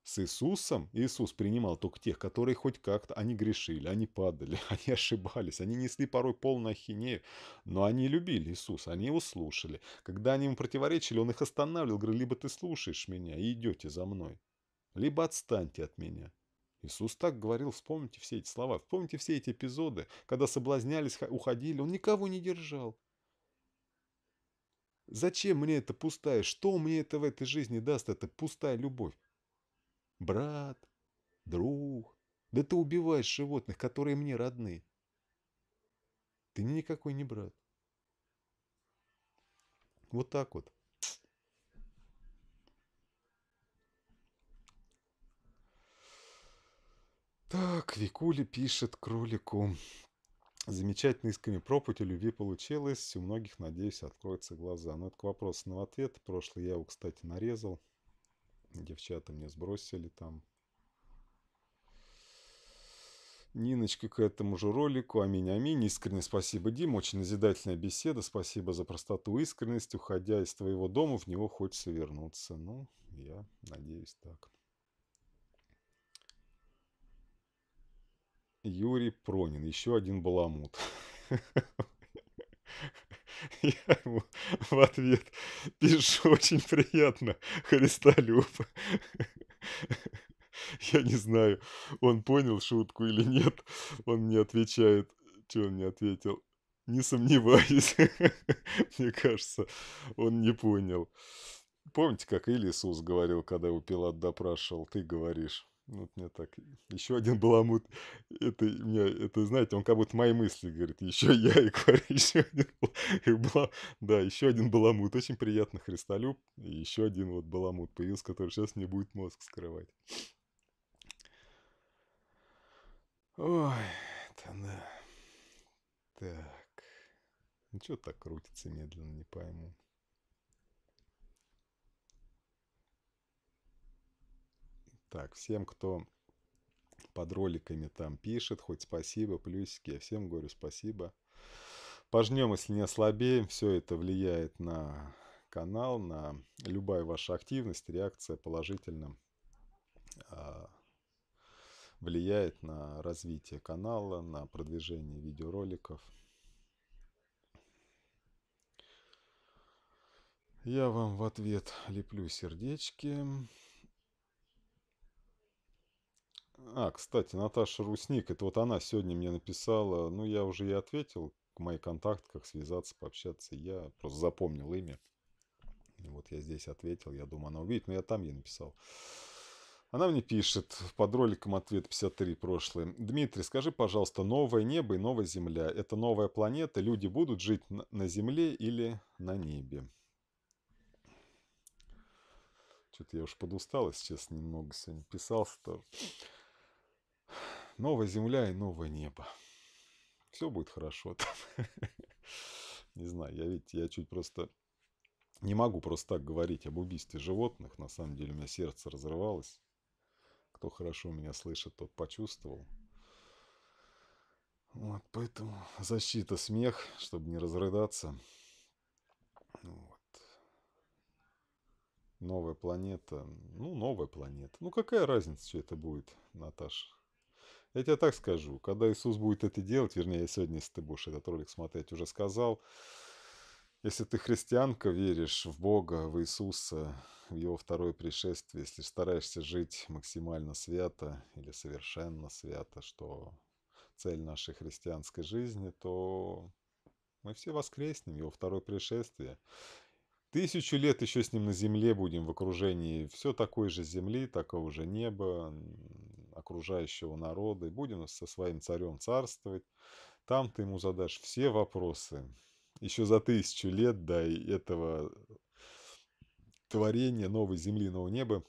С Иисусом Иисус принимал только тех, которые хоть как-то, они грешили, они падали, они ошибались, они несли порой полную ахинею, но они любили Иисуса, они его слушали. Когда они ему противоречили, он их останавливал, говорил, либо ты слушаешь меня и идете за мной, либо отстаньте от меня. Иисус так говорил, вспомните все эти слова, вспомните все эти эпизоды, когда соблазнялись, уходили, он никого не держал. Зачем мне это пустая? Что мне это в этой жизни даст, эта пустая любовь? брат, друг. Да ты убиваешь животных, которые мне родны. Ты никакой не брат. Вот так вот. Так, Викули пишет кролику. Замечательная искренняя проповедь о любви получилось. У многих, надеюсь, откроются глаза. Но ну, это к вопросу на ответ. Прошлый я его, кстати, нарезал. Девчата мне сбросили там. Ниночка к этому же ролику. Аминь, аминь. Искренне спасибо, Дим. Очень назидательная беседа. Спасибо за простоту и искренность. Уходя из твоего дома, в него хочется вернуться. Ну, я надеюсь так. Юрий Пронин. Еще один баламут. Я ему в ответ пишу очень приятно, Христолюб. Я не знаю, он понял шутку или нет. Он мне отвечает, что он мне ответил. Не сомневаюсь. Мне кажется, он не понял. Помните, как Иисус говорил, когда его Пилат допрашивал, ты говоришь, ну, вот мне так, еще один баламут, это, мне, это, знаете, он как будто мои мысли говорит, еще я, и говорю, еще один, и да, еще один баламут, очень приятно, Христолюб, и еще один вот баламут появился, который сейчас мне будет мозг скрывать. Ой, это да. Так, ну так крутится медленно, не пойму. Так, всем, кто под роликами там пишет, хоть спасибо, плюсики, я всем говорю спасибо. Пожнем, если не ослабеем, все это влияет на канал, на любая ваша активность, реакция положительно а, влияет на развитие канала, на продвижение видеороликов. Я вам в ответ леплю сердечки. А, кстати, Наташа Русник, это вот она сегодня мне написала, ну, я уже и ответил, к моих контактах связаться, пообщаться, я просто запомнил имя. вот я здесь ответил, я думаю, она увидит, но я там ей написал. Она мне пишет, под роликом ответ 53 прошлый. Дмитрий, скажи, пожалуйста, новое небо и новая земля. Это новая планета, люди будут жить на земле или на небе? Что-то я уж подустал, если честно, немного сегодня писал. Что новая земля и новое небо. Все будет хорошо там. Не знаю, я ведь, я чуть просто не могу просто так говорить об убийстве животных. На самом деле у меня сердце разрывалось. Кто хорошо меня слышит, тот почувствовал. Вот, поэтому защита смех, чтобы не разрыдаться. Вот. Новая планета. Ну, новая планета. Ну, какая разница, что это будет, Наташа? Я тебе так скажу, когда Иисус будет это делать, вернее, я сегодня, если ты будешь этот ролик смотреть, уже сказал, если ты христианка, веришь в Бога, в Иисуса, в Его второе пришествие, если стараешься жить максимально свято или совершенно свято, что цель нашей христианской жизни, то мы все воскреснем, Его второе пришествие. Тысячу лет еще с ним на земле будем в окружении все такой же земли, такого же неба, окружающего народа, и будем со своим царем царствовать. Там ты ему задашь все вопросы. Еще за тысячу лет до этого э, творения новой земли, нового неба,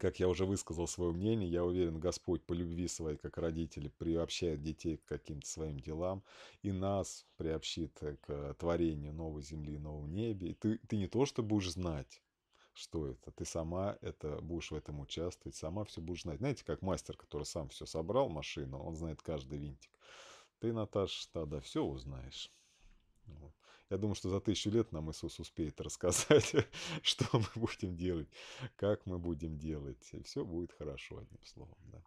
как я уже высказал свое мнение, я уверен, Господь по любви своей, как родители, приобщает детей к каким-то своим делам, и нас приобщит э, к творению новой земли, нового неба. И ты, ты не то, что будешь знать, что это. Ты сама это будешь в этом участвовать, сама все будешь знать. Знаете, как мастер, который сам все собрал, машину, он знает каждый винтик. Ты, Наташ, тогда все узнаешь. Вот. Я думаю, что за тысячу лет нам Иисус успеет рассказать, что мы будем делать, как мы будем делать. И все будет хорошо, одним словом. Да.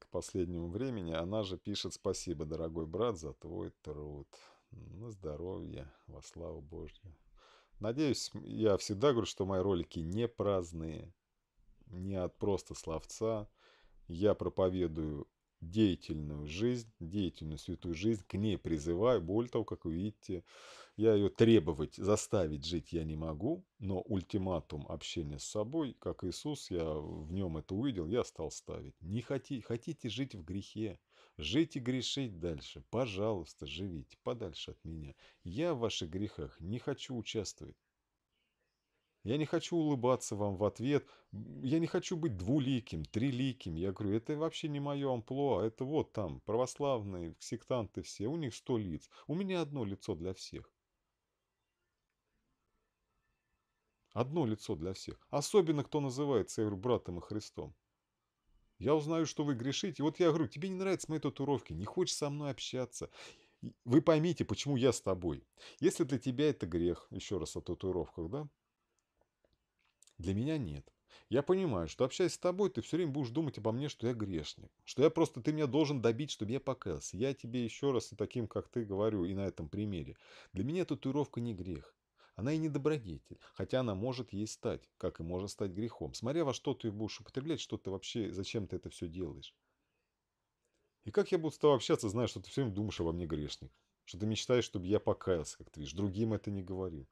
К последнему времени она же пишет «Спасибо, дорогой брат, за твой труд» на здоровье, во славу Божью. Надеюсь, я всегда говорю, что мои ролики не праздные, не от просто словца. Я проповедую деятельную жизнь, деятельную святую жизнь, к ней призываю. Более того, как вы видите, я ее требовать, заставить жить я не могу, но ультиматум общения с собой, как Иисус, я в нем это увидел, я стал ставить. Не хотите, хотите жить в грехе, Жить и грешить дальше. Пожалуйста, живите подальше от меня. Я в ваших грехах не хочу участвовать. Я не хочу улыбаться вам в ответ. Я не хочу быть двуликим, триликим. Я говорю, это вообще не мое амплуа. Это вот там православные, сектанты все. У них сто лиц. У меня одно лицо для всех. Одно лицо для всех. Особенно, кто называет себя братом и Христом. Я узнаю, что вы грешите. Вот я говорю, тебе не нравятся мои татуировки, не хочешь со мной общаться. Вы поймите, почему я с тобой. Если для тебя это грех, еще раз о татуировках, да? Для меня нет. Я понимаю, что общаясь с тобой, ты все время будешь думать обо мне, что я грешник. Что я просто, ты меня должен добить, чтобы я покаялся. Я тебе еще раз и таким, как ты, говорю, и на этом примере. Для меня татуировка не грех. Она и не добродетель, хотя она может ей стать, как и может стать грехом. Смотря во что ты будешь употреблять, что ты вообще, зачем ты это все делаешь. И как я буду с тобой общаться, зная, что ты все время думаешь обо мне грешник? Что ты мечтаешь, чтобы я покаялся, как ты видишь. Другим это не говорил.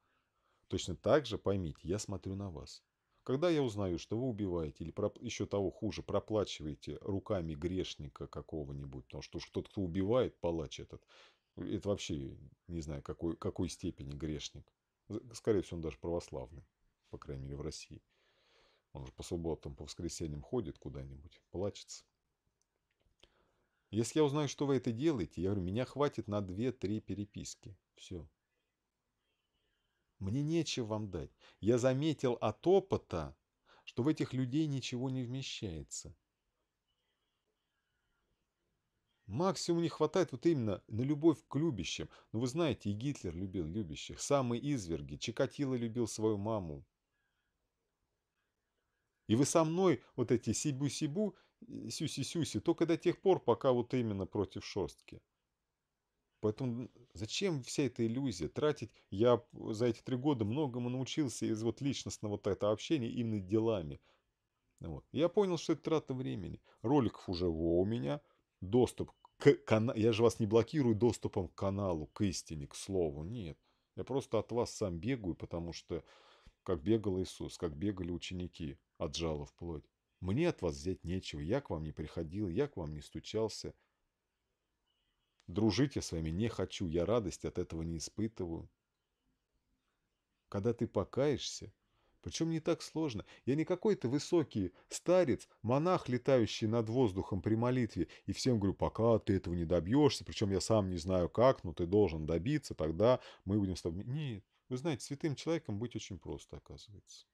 Точно так же поймите, я смотрю на вас. Когда я узнаю, что вы убиваете или проп... еще того хуже, проплачиваете руками грешника какого-нибудь, потому что тот, кто убивает, палач этот, это вообще не знаю, какой, какой степени грешник. Скорее всего, он даже православный, по крайней мере, в России. Он же по субботам, по воскресеньям ходит куда-нибудь, плачется. Если я узнаю, что вы это делаете, я говорю, меня хватит на 2-3 переписки. Все. Мне нечего вам дать. Я заметил от опыта, что в этих людей ничего не вмещается. Максимум не хватает вот именно на любовь к любящим. Но ну, вы знаете, и Гитлер любил любящих. Самые изверги. Чикатило любил свою маму. И вы со мной вот эти сибу-сибу, сюси-сюси, только до тех пор, пока вот именно против шерстки. Поэтому зачем вся эта иллюзия тратить? Я за эти три года многому научился из вот личностного вот этого общения именно делами. Вот. Я понял, что это трата времени. Роликов уже во у меня – доступ к каналу. Я же вас не блокирую доступом к каналу, к истине, к слову. Нет. Я просто от вас сам бегаю, потому что как бегал Иисус, как бегали ученики, отжала вплоть. Мне от вас взять нечего, я к вам не приходил, я к вам не стучался. Дружить я с вами не хочу, я радость от этого не испытываю. Когда ты покаешься, причем не так сложно. Я не какой-то высокий старец, монах, летающий над воздухом при молитве, и всем говорю, пока ты этого не добьешься, причем я сам не знаю как, но ты должен добиться, тогда мы будем с тобой... Нет, вы знаете, святым человеком быть очень просто, оказывается.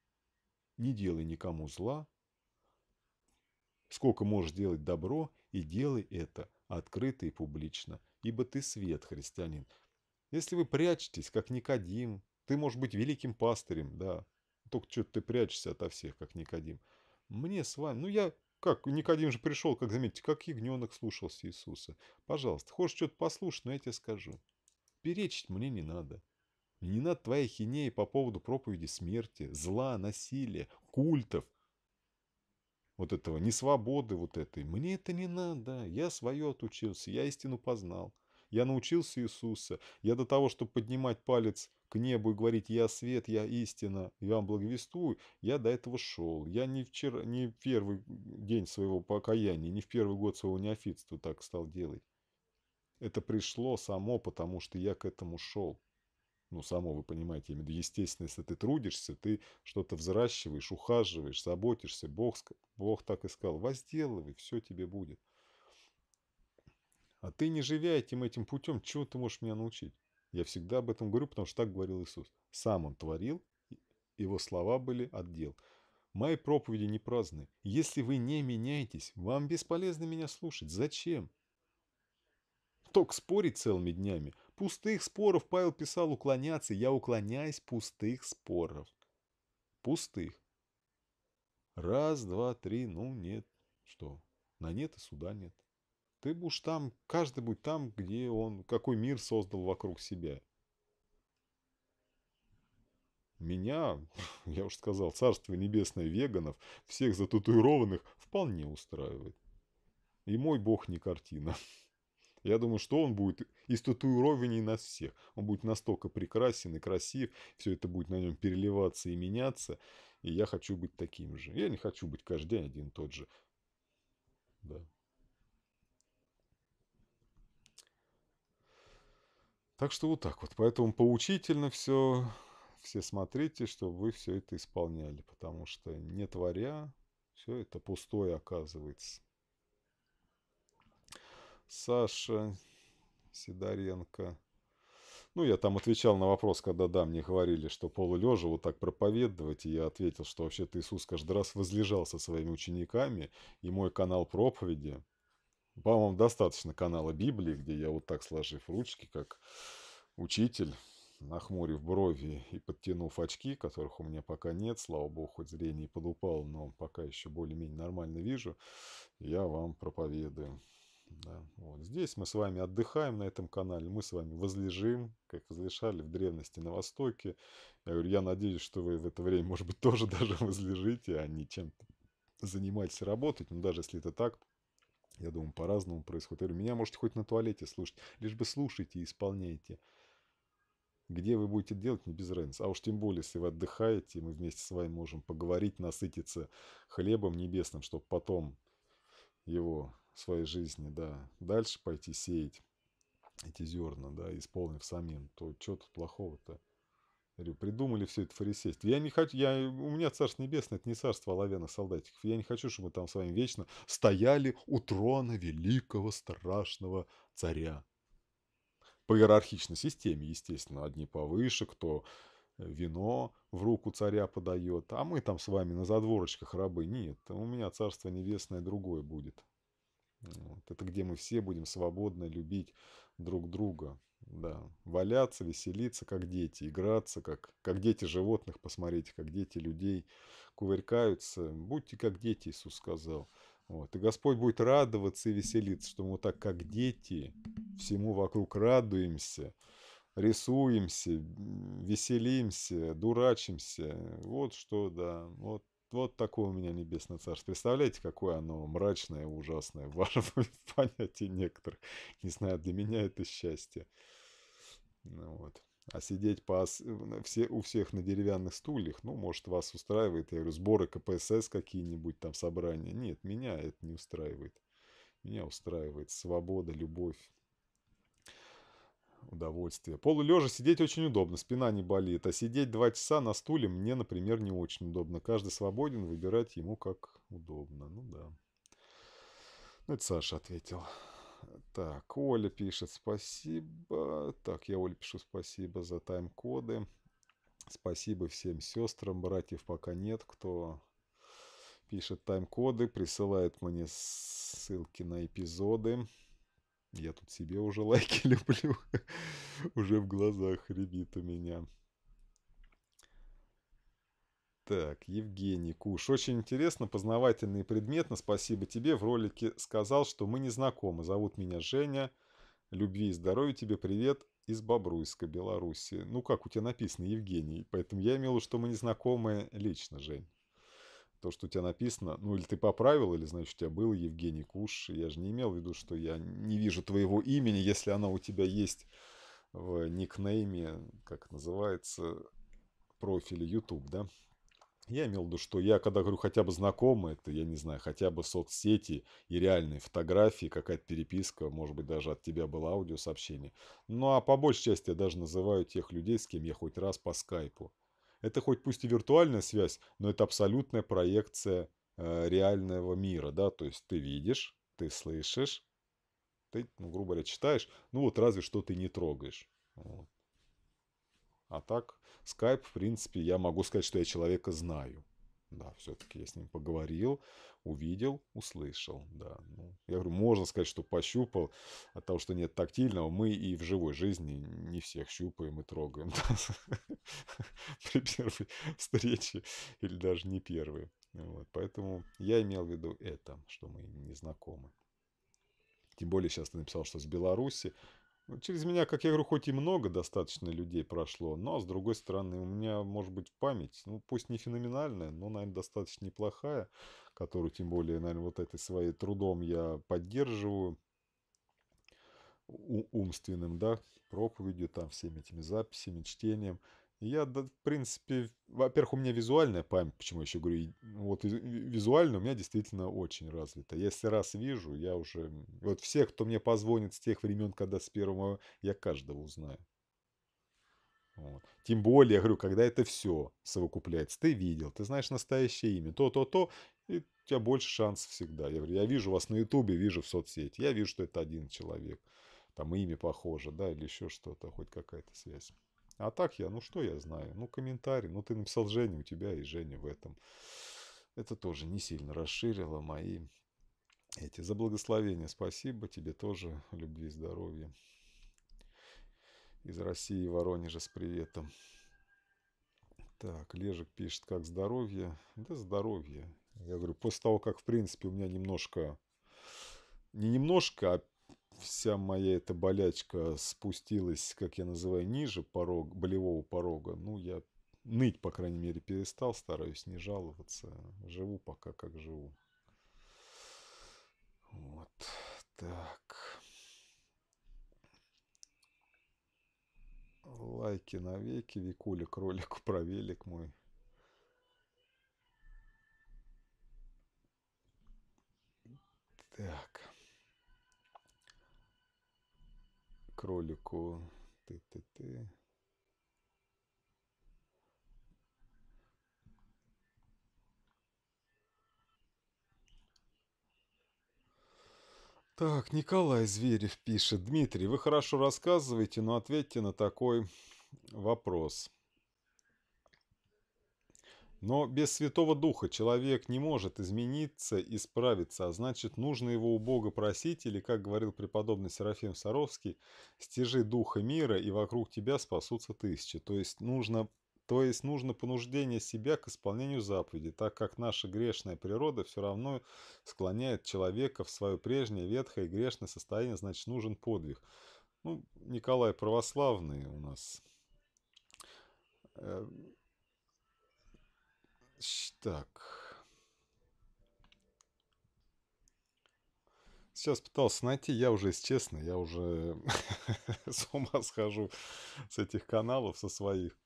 Не делай никому зла. Сколько можешь делать добро, и делай это открыто и публично, ибо ты свет, христианин. Если вы прячетесь, как Никодим, ты можешь быть великим пастырем, да, только что-то ты прячешься ото всех, как Никодим. Мне с вами... Ну, я... Как? Никодим же пришел, как заметьте, как ягненок слушался Иисуса. Пожалуйста, хочешь что-то послушать, но я тебе скажу. Перечить мне не надо. Не надо твоей хинеи по поводу проповеди смерти, зла, насилия, культов. Вот этого, несвободы вот этой. Мне это не надо. Я свое отучился, я истину познал. Я научился Иисуса. Я до того, чтобы поднимать палец к небу и говорить «Я свет, я истина, я вам благовествую», я до этого шел. Я не, вчера, не в первый день своего покаяния, не в первый год своего неофитства так стал делать. Это пришло само, потому что я к этому шел. Ну, само, вы понимаете, естественно, если ты трудишься, ты что-то взращиваешь, ухаживаешь, заботишься, Бог, Бог так и сказал, возделывай, все тебе будет. А ты, не живя этим этим путем, чего ты можешь меня научить? Я всегда об этом говорю, потому что так говорил Иисус. Сам он творил, его слова были отдел. Мои проповеди не праздны. Если вы не меняетесь, вам бесполезно меня слушать. Зачем? Только спорить целыми днями. Пустых споров, Павел писал, уклоняться. Я уклоняюсь пустых споров. Пустых. Раз, два, три, ну нет. Что? На нет и суда нет. Ты будешь там, каждый будет там, где он, какой мир создал вокруг себя. Меня, я уже сказал, царство небесное веганов, всех зататуированных, вполне устраивает. И мой бог не картина. Я думаю, что он будет из татуирований нас всех. Он будет настолько прекрасен и красив, все это будет на нем переливаться и меняться, и я хочу быть таким же. Я не хочу быть каждый день один тот же. Да. Так что вот так вот. Поэтому поучительно все. Все смотрите, чтобы вы все это исполняли, потому что не творя, все это пустое оказывается. Саша Сидоренко. Ну, я там отвечал на вопрос, когда, да, мне говорили, что полулежа вот так проповедовать, и я ответил, что вообще-то Иисус каждый раз возлежал со своими учениками, и мой канал проповеди по-моему, достаточно канала Библии, где я вот так сложив ручки, как учитель, нахмурив брови и подтянув очки, которых у меня пока нет, слава богу, хоть зрение подупало, но пока еще более-менее нормально вижу, я вам проповедую. Да. Вот. Здесь мы с вами отдыхаем на этом канале, мы с вами возлежим, как возлежали в древности на Востоке. Я говорю, я надеюсь, что вы в это время, может быть, тоже даже возлежите, а не чем-то занимайтесь работать. Но ну, даже если это так, я думаю, по-разному происходит. Я говорю, меня можете хоть на туалете слушать, лишь бы слушайте и исполняйте. Где вы будете делать, не без разницы. А уж тем более, если вы отдыхаете, мы вместе с вами можем поговорить, насытиться хлебом небесным, чтобы потом его в своей жизни, да, дальше пойти сеять эти зерна, да, исполнив самим, то что тут плохого-то? Говорю, придумали все это фарисейство. Я не хочу, я, у меня царство небесное, это не царство оловянных солдатиков. Я не хочу, чтобы мы там с вами вечно стояли у трона великого страшного царя. По иерархичной системе, естественно, одни повыше, кто э, вино в руку царя подает, а мы там с вами на задворочках рабы. Нет, у меня царство небесное другое будет. Вот. Это где мы все будем свободно любить друг друга, да, валяться, веселиться, как дети, играться, как, как дети животных, посмотрите, как дети людей кувыркаются. Будьте как дети, Иисус сказал. Вот. И Господь будет радоваться и веселиться, что мы вот так, как дети, всему вокруг радуемся, рисуемся, веселимся, дурачимся. Вот что, да, вот вот такое у меня небесное царство. Представляете, какое оно мрачное, ужасное, в вашем понятии некоторых. Не знаю, для меня это счастье. Ну, вот. А сидеть по, все, у всех на деревянных стульях, ну, может, вас устраивает, я говорю, сборы КПСС какие-нибудь там, собрания. Нет, меня это не устраивает. Меня устраивает свобода, любовь, удовольствие. Полулежа сидеть очень удобно, спина не болит, а сидеть два часа на стуле мне, например, не очень удобно. Каждый свободен, выбирать ему как удобно. Ну да. Ну, это Саша ответил. Так, Оля пишет спасибо. Так, я Оле пишу спасибо за тайм-коды. Спасибо всем сестрам, братьев пока нет, кто пишет тайм-коды, присылает мне ссылки на эпизоды. Я тут себе уже лайки люблю. уже в глазах ребит у меня. Так, Евгений Куш. Очень интересно, познавательный и предметно. Спасибо тебе. В ролике сказал, что мы не знакомы. Зовут меня Женя. Любви и здоровья тебе. Привет из Бобруйска, Беларуси. Ну, как у тебя написано, Евгений. Поэтому я имел, в виду, что мы не знакомы лично, Жень то, что у тебя написано, ну или ты поправил, или, значит, у тебя был Евгений Куш. Я же не имел в виду, что я не вижу твоего имени, если оно у тебя есть в никнейме, как называется, профиле YouTube, да? Я имел в виду, что я, когда говорю хотя бы знакомые, это, я не знаю, хотя бы соцсети и реальные фотографии, какая-то переписка, может быть, даже от тебя было аудиосообщение. Ну, а по большей части я даже называю тех людей, с кем я хоть раз по скайпу это хоть пусть и виртуальная связь, но это абсолютная проекция э, реального мира, да, то есть ты видишь, ты слышишь, ты, ну, грубо говоря, читаешь, ну вот разве что ты не трогаешь. Вот. А так, скайп, в принципе, я могу сказать, что я человека знаю. Да, все-таки я с ним поговорил, увидел, услышал. Да. Ну, я говорю, можно сказать, что пощупал. От того, что нет тактильного, мы и в живой жизни не всех щупаем и трогаем. При первой встрече или даже не первой. Вот, поэтому я имел в виду это, что мы не знакомы. Тем более сейчас ты написал, что с Беларуси. Ну, через меня, как я говорю, хоть и много достаточно людей прошло, но, с другой стороны, у меня, может быть, память, ну, пусть не феноменальная, но, наверное, достаточно неплохая, которую, тем более, наверное, вот этой своей трудом я поддерживаю умственным, да, проповедью, там, всеми этими записями, чтением – я, да, в принципе, во-первых, у меня визуальная память, почему я еще говорю, ну, вот визуально у меня действительно очень развита. Если раз вижу, я уже... Вот всех, кто мне позвонит с тех времен, когда с первого, я каждого узнаю. Вот. Тем более, я говорю, когда это все совокупляется, ты видел, ты знаешь настоящее имя, то-то-то, и у тебя больше шансов всегда. Я говорю, я вижу вас на ютубе, вижу в соцсети, я вижу, что это один человек, там имя похоже, да, или еще что-то, хоть какая-то связь. А так я, ну что я знаю? Ну комментарий, ну ты написал Жене, у тебя и Женя в этом. Это тоже не сильно расширило мои эти. За благословение спасибо тебе тоже. Любви, и здоровья. Из России, Воронежа с приветом. Так, Лежик пишет, как здоровье. Да здоровье. Я говорю, после того, как, в принципе, у меня немножко... Не немножко, а вся моя эта болячка спустилась, как я называю, ниже порог, болевого порога, ну, я ныть, по крайней мере, перестал, стараюсь не жаловаться. Живу пока как живу. Вот так. Лайки навеки, викулик, ролик, про велик мой. Так. кролику. Ты, ты, ты. Так, Николай Зверев пишет. Дмитрий, вы хорошо рассказываете, но ответьте на такой вопрос. Но без Святого Духа человек не может измениться и справиться, а значит, нужно его у Бога просить, или, как говорил преподобный Серафим Саровский, «стяжи Духа мира, и вокруг тебя спасутся тысячи». То есть нужно, то есть нужно понуждение себя к исполнению заповеди, так как наша грешная природа все равно склоняет человека в свое прежнее ветхое грешное состояние, значит, нужен подвиг. Ну, Николай Православный у нас э, так. Сейчас пытался найти, я уже, если честно, я уже с ума схожу с этих каналов, со своих,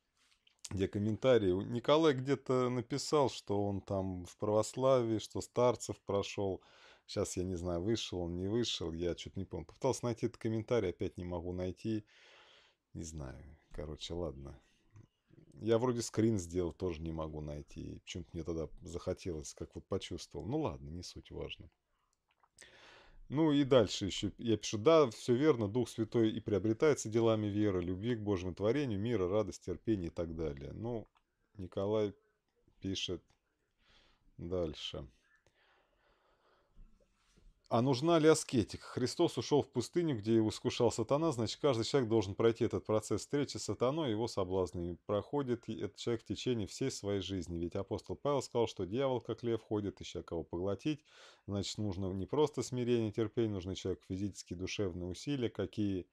где комментарии. Николай где-то написал, что он там в православии, что старцев прошел. Сейчас я не знаю, вышел он, не вышел, я что-то не помню. Пытался найти этот комментарий, опять не могу найти. Не знаю. Короче, ладно. Я вроде скрин сделал, тоже не могу найти. Почему-то мне тогда захотелось, как вот почувствовал. Ну ладно, не суть важно. Ну и дальше еще я пишу, да, все верно, Дух Святой и приобретается делами веры, любви к Божьему творению, мира, радости, терпения и так далее. Ну, Николай пишет дальше. А нужна ли аскетика? Христос ушел в пустыню, где его искушал сатана, значит, каждый человек должен пройти этот процесс встречи с сатаной его соблазнами. Проходит этот человек в течение всей своей жизни. Ведь апостол Павел сказал, что дьявол, как лев, ходит, ища кого поглотить. Значит, нужно не просто смирение, терпение, нужно человек физические, душевные усилия, какие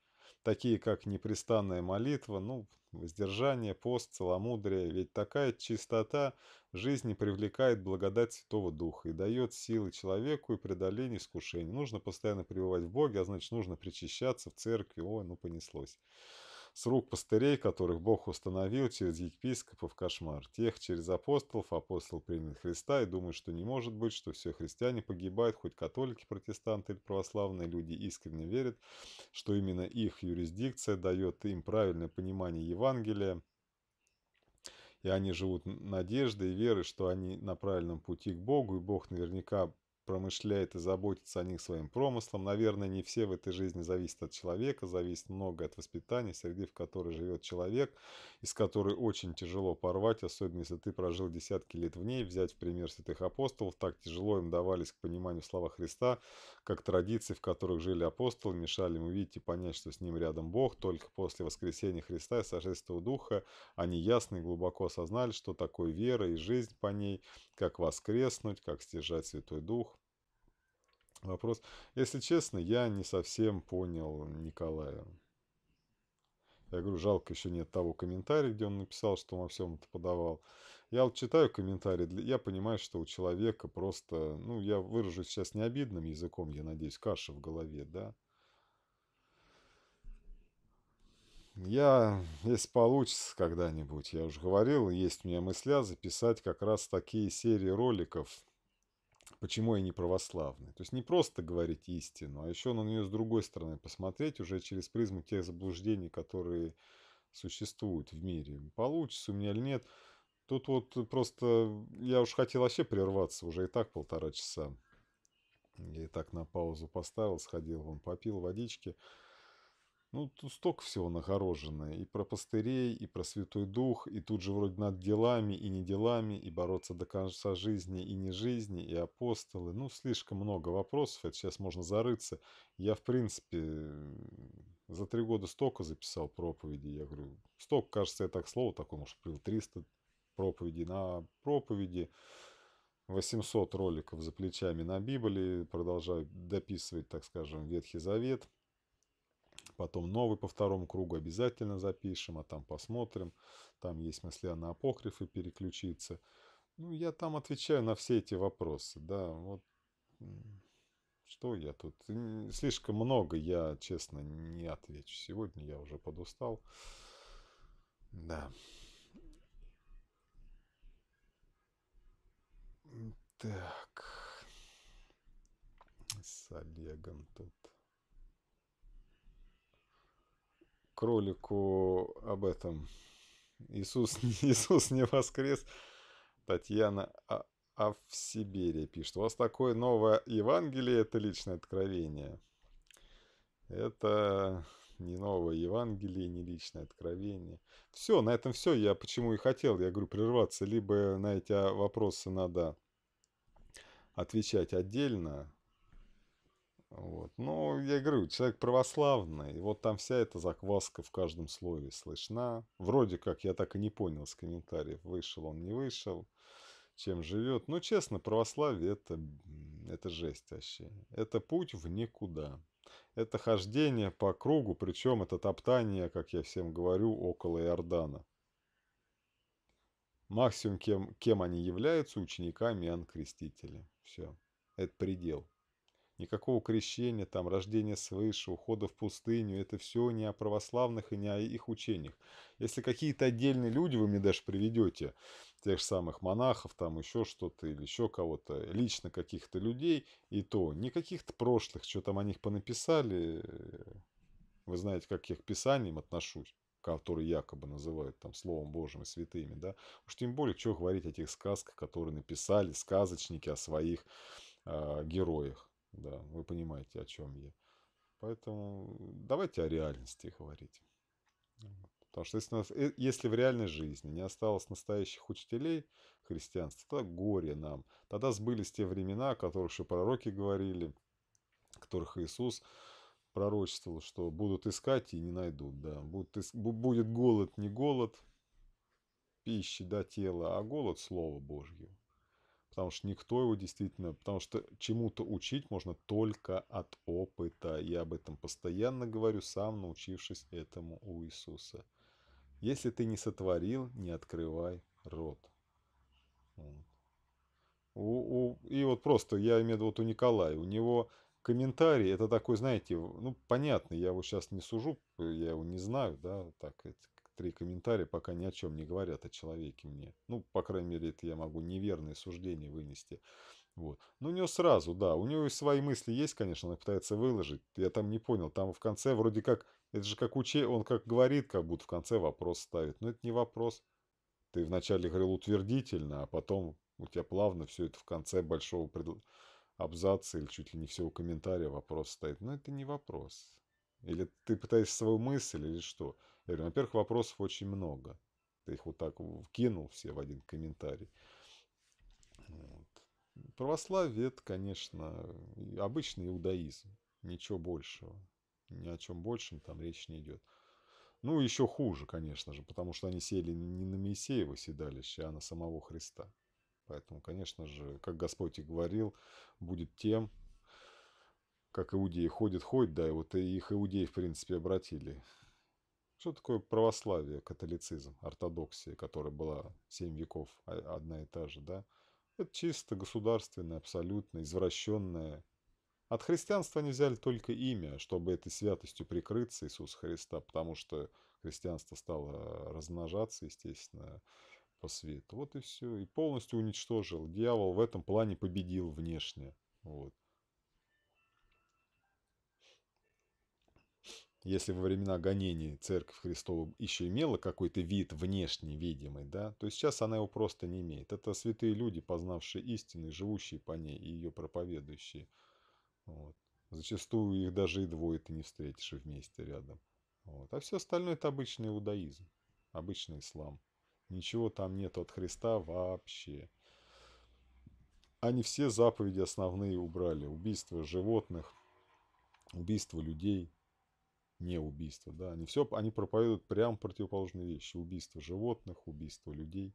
такие как непрестанная молитва, ну, воздержание, пост, целомудрие, ведь такая чистота жизни привлекает благодать Святого Духа и дает силы человеку и преодоление искушений. Нужно постоянно пребывать в Боге, а значит, нужно причащаться в церкви, ой, ну понеслось с рук пастырей, которых Бог установил через епископов кошмар, тех через апостолов, апостол принял Христа и думает, что не может быть, что все христиане погибают, хоть католики, протестанты или православные люди искренне верят, что именно их юрисдикция дает им правильное понимание Евангелия, и они живут надеждой и верой, что они на правильном пути к Богу, и Бог наверняка промышляет и заботится о них своим промыслом. Наверное, не все в этой жизни зависят от человека, зависит многое от воспитания, среди в которой живет человек, из которой очень тяжело порвать, особенно если ты прожил десятки лет в ней, взять в пример святых апостолов, так тяжело им давались к пониманию слова Христа, как традиции, в которых жили апостолы, мешали им увидеть и понять, что с ним рядом Бог. Только после воскресения Христа и сошествия Духа они ясно и глубоко осознали, что такое вера и жизнь по ней, как воскреснуть, как стяжать Святой Дух. Вопрос. Если честно, я не совсем понял Николая. Я говорю, жалко, еще нет того комментария, где он написал, что он во всем это подавал. Я вот читаю комментарии, я понимаю, что у человека просто, ну, я выражусь сейчас не обидным языком, я надеюсь, каша в голове, да. Я, если получится когда-нибудь, я уже говорил, есть у меня мысля записать как раз такие серии роликов, почему я не православный. То есть не просто говорить истину, а еще на нее с другой стороны посмотреть уже через призму тех заблуждений, которые существуют в мире. Получится у меня или нет – Тут вот просто я уж хотел вообще прерваться, уже и так полтора часа. Я и так на паузу поставил, сходил вон, попил водички. Ну, тут столько всего нагорожено. И про пастырей, и про Святой Дух, и тут же вроде над делами, и не делами, и бороться до конца жизни, и не жизни, и апостолы. Ну, слишком много вопросов, это сейчас можно зарыться. Я, в принципе, за три года столько записал проповеди. Я говорю, столько, кажется, я так слово такое, может, прил 300 проповеди на проповеди. 800 роликов за плечами на Библии. Продолжаю дописывать, так скажем, Ветхий Завет. Потом новый по второму кругу обязательно запишем, а там посмотрим. Там есть мысли на апокрифы переключиться. Ну, я там отвечаю на все эти вопросы. Да, вот что я тут? Слишком много я, честно, не отвечу. Сегодня я уже подустал. Да. Так. С Олегом тут. Кролику об этом. Иисус, Иисус не воскрес. Татьяна а, а в Сибири пишет. У вас такое новое Евангелие, это личное откровение. Это не новое Евангелие, не личное откровение. Все, на этом все. Я почему и хотел, я говорю, прерваться. Либо на эти а, вопросы надо отвечать отдельно. Вот. Но ну, я говорю, человек православный, и вот там вся эта закваска в каждом слове слышна. Вроде как, я так и не понял с комментариев, вышел он, не вышел, чем живет. Но ну, честно, православие это, это жесть вообще. Это путь в никуда. Это хождение по кругу, причем это топтание, как я всем говорю, около Иордана. Максимум, кем, кем они являются, учениками Иоанн Крестителя. Все. Это предел. Никакого крещения, там, рождения свыше, ухода в пустыню. Это все не о православных и не о их учениях. Если какие-то отдельные люди вы мне даже приведете, тех же самых монахов, там еще что-то или еще кого-то, лично каких-то людей, и то не каких-то прошлых, что там о них понаписали. Э, вы знаете, как я к писаниям отношусь которые якобы называют там Словом Божьим и святыми, да, уж тем более, что говорить о тех сказках, которые написали сказочники о своих э, героях, да, вы понимаете, о чем я. Поэтому давайте о реальности говорить. Потому что если, нас, э, если в реальной жизни не осталось настоящих учителей христианства, тогда горе нам. Тогда сбылись те времена, о которых еще пророки говорили, о которых Иисус пророчествовал, что будут искать и не найдут, да. Будут, будет голод, не голод пищи, да, тела, а голод – Слово Божье. Потому что никто его действительно... Потому что чему-то учить можно только от опыта. Я об этом постоянно говорю, сам научившись этому у Иисуса. Если ты не сотворил, не открывай рот. У, у, и вот просто я имею в виду вот у Николая, у него комментарий, это такой, знаете, ну, понятно, я его сейчас не сужу, э, я его не знаю, да, так, это, три комментария пока ни о чем не говорят о человеке мне. Ну, по крайней мере, это я могу неверные суждения вынести. Вот. Но у него сразу, да, у нее свои мысли есть, конечно, она пытается выложить. Я там не понял, там в конце вроде как, это же как уче, он как говорит, как будто в конце вопрос ставит. Но это не вопрос. Ты вначале говорил утвердительно, а потом у тебя плавно все это в конце большого предложения абзаца или чуть ли не всего комментария вопрос стоит. Но это не вопрос. Или ты пытаешься свою мысль, или что? Я говорю, во-первых, вопросов очень много. Ты их вот так вкинул все в один комментарий. Вот. Православие – это, конечно, обычный иудаизм. Ничего большего. Ни о чем большем там речь не идет. Ну, еще хуже, конечно же, потому что они сели не на Моисеево седалище, а на самого Христа. Поэтому, конечно же, как Господь и говорил, будет тем, как иудеи ходят, ходят, да, и вот их иудеи, в принципе, обратили. Что такое православие, католицизм, ортодоксия, которая была 7 веков одна и та же, да? Это чисто государственное, абсолютно извращенное. От христианства они взяли только имя, чтобы этой святостью прикрыться Иисуса Христа, потому что христианство стало размножаться, естественно, по свету. Вот и все. И полностью уничтожил. Дьявол в этом плане победил внешне. Вот. Если во времена гонений церковь Христова еще имела какой-то вид внешний, видимый, да, то сейчас она его просто не имеет. Это святые люди, познавшие истины, живущие по ней и ее проповедующие. Вот. Зачастую их даже и двое ты не встретишь вместе рядом. Вот. А все остальное это обычный иудаизм, обычный ислам. Ничего там нет от Христа вообще. Они все заповеди основные убрали. Убийство животных, убийство людей, не убийство. Да? Они, все, они проповедуют прямо противоположные вещи. Убийство животных, убийство людей.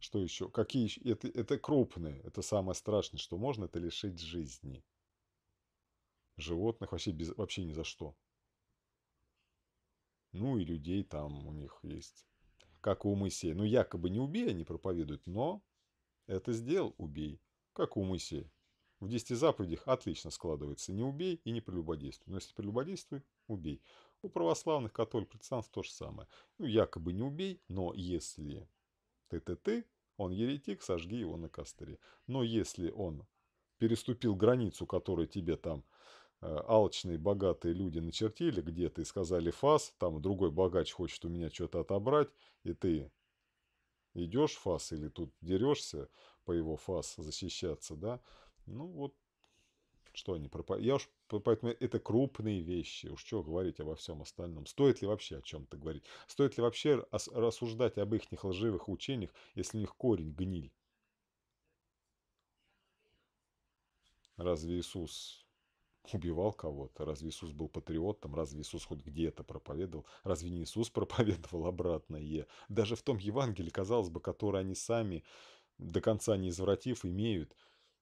Что еще? Какие еще? Это, это крупные. Это самое страшное, что можно, это лишить жизни. Животных вообще, без, вообще ни за что. Ну и людей там у них есть как у Моисея. Ну, якобы не убей они проповедуют, но это сделал, убей, как у Моисея. В 10 заповедях отлично складывается. Не убей и не прелюбодействуй. Но если прелюбодействуй, убей. У православных, католиков, протестантов то же самое. Ну, якобы не убей, но если ты-ты-ты, он еретик, сожги его на костре. Но если он переступил границу, которая тебе там Э, алчные, богатые люди начертили где-то и сказали «фас», там другой богач хочет у меня что-то отобрать, и ты идешь фас или тут дерешься по его фас защищаться, да, ну вот что они пропали. Я уж поэтому это крупные вещи. Уж что говорить обо всем остальном? Стоит ли вообще о чем-то говорить? Стоит ли вообще рассуждать об их лживых учениях, если у них корень гниль? Разве Иисус убивал кого-то. Разве Иисус был патриотом? Разве Иисус хоть где-то проповедовал? Разве не Иисус проповедовал обратное? Даже в том Евангелии, казалось бы, которое они сами, до конца не извратив, имеют,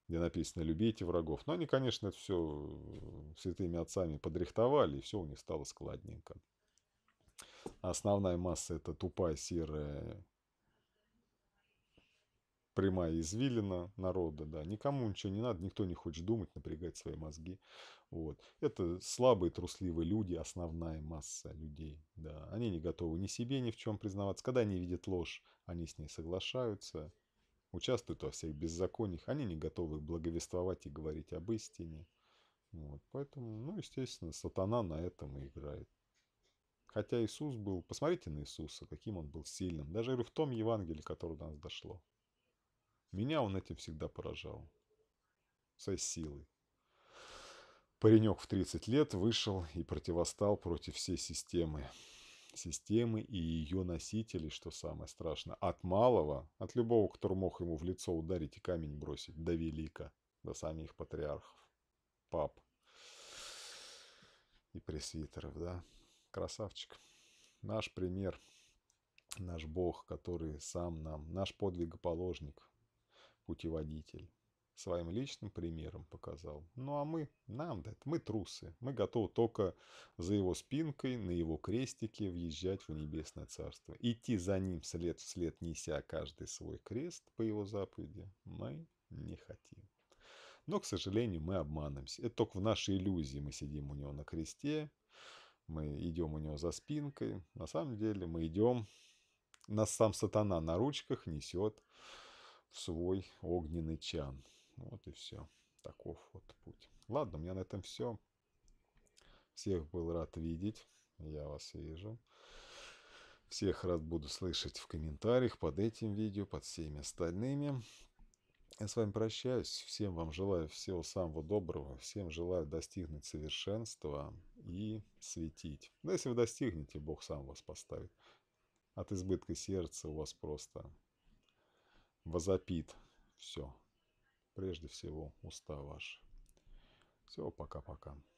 где написано «любите врагов». Но они, конечно, это все э, святыми отцами подрихтовали, и все у них стало складненько. Основная масса – это тупая, серая, прямая извилина народа, да, никому ничего не надо, никто не хочет думать, напрягать свои мозги, вот. Это слабые, трусливые люди, основная масса людей, да, они не готовы ни себе ни в чем признаваться, когда они видят ложь, они с ней соглашаются, участвуют во всех беззакониях, они не готовы благовествовать и говорить об истине, вот, поэтому, ну, естественно, сатана на этом и играет. Хотя Иисус был, посмотрите на Иисуса, каким он был сильным. Даже говорю, в том Евангелии, которое до нас дошло. Меня он этим всегда поражал. Своей силой. Паренек в 30 лет вышел и противостал против всей системы. Системы и ее носителей, что самое страшное. От малого, от любого, кто мог ему в лицо ударить и камень бросить, до велика, до самих патриархов, пап и пресвитеров, да. Красавчик. Наш пример, наш Бог, который сам нам, наш подвигоположник, путеводитель. Своим личным примером показал. Ну а мы, нам да, мы трусы. Мы готовы только за его спинкой, на его крестике въезжать в небесное царство. Идти за ним след вслед, неся каждый свой крест по его заповеди, мы не хотим. Но, к сожалению, мы обманываемся. Это только в нашей иллюзии мы сидим у него на кресте, мы идем у него за спинкой. На самом деле мы идем, нас сам сатана на ручках несет в свой огненный чан. Вот и все. Таков вот путь. Ладно, у меня на этом все. Всех был рад видеть. Я вас вижу. Всех рад буду слышать в комментариях под этим видео, под всеми остальными. Я с вами прощаюсь. Всем вам желаю всего самого доброго. Всем желаю достигнуть совершенства и светить. Но если вы достигнете, Бог сам вас поставит. От избытка сердца у вас просто возопит все. Прежде всего, уста ваши. Все, пока-пока.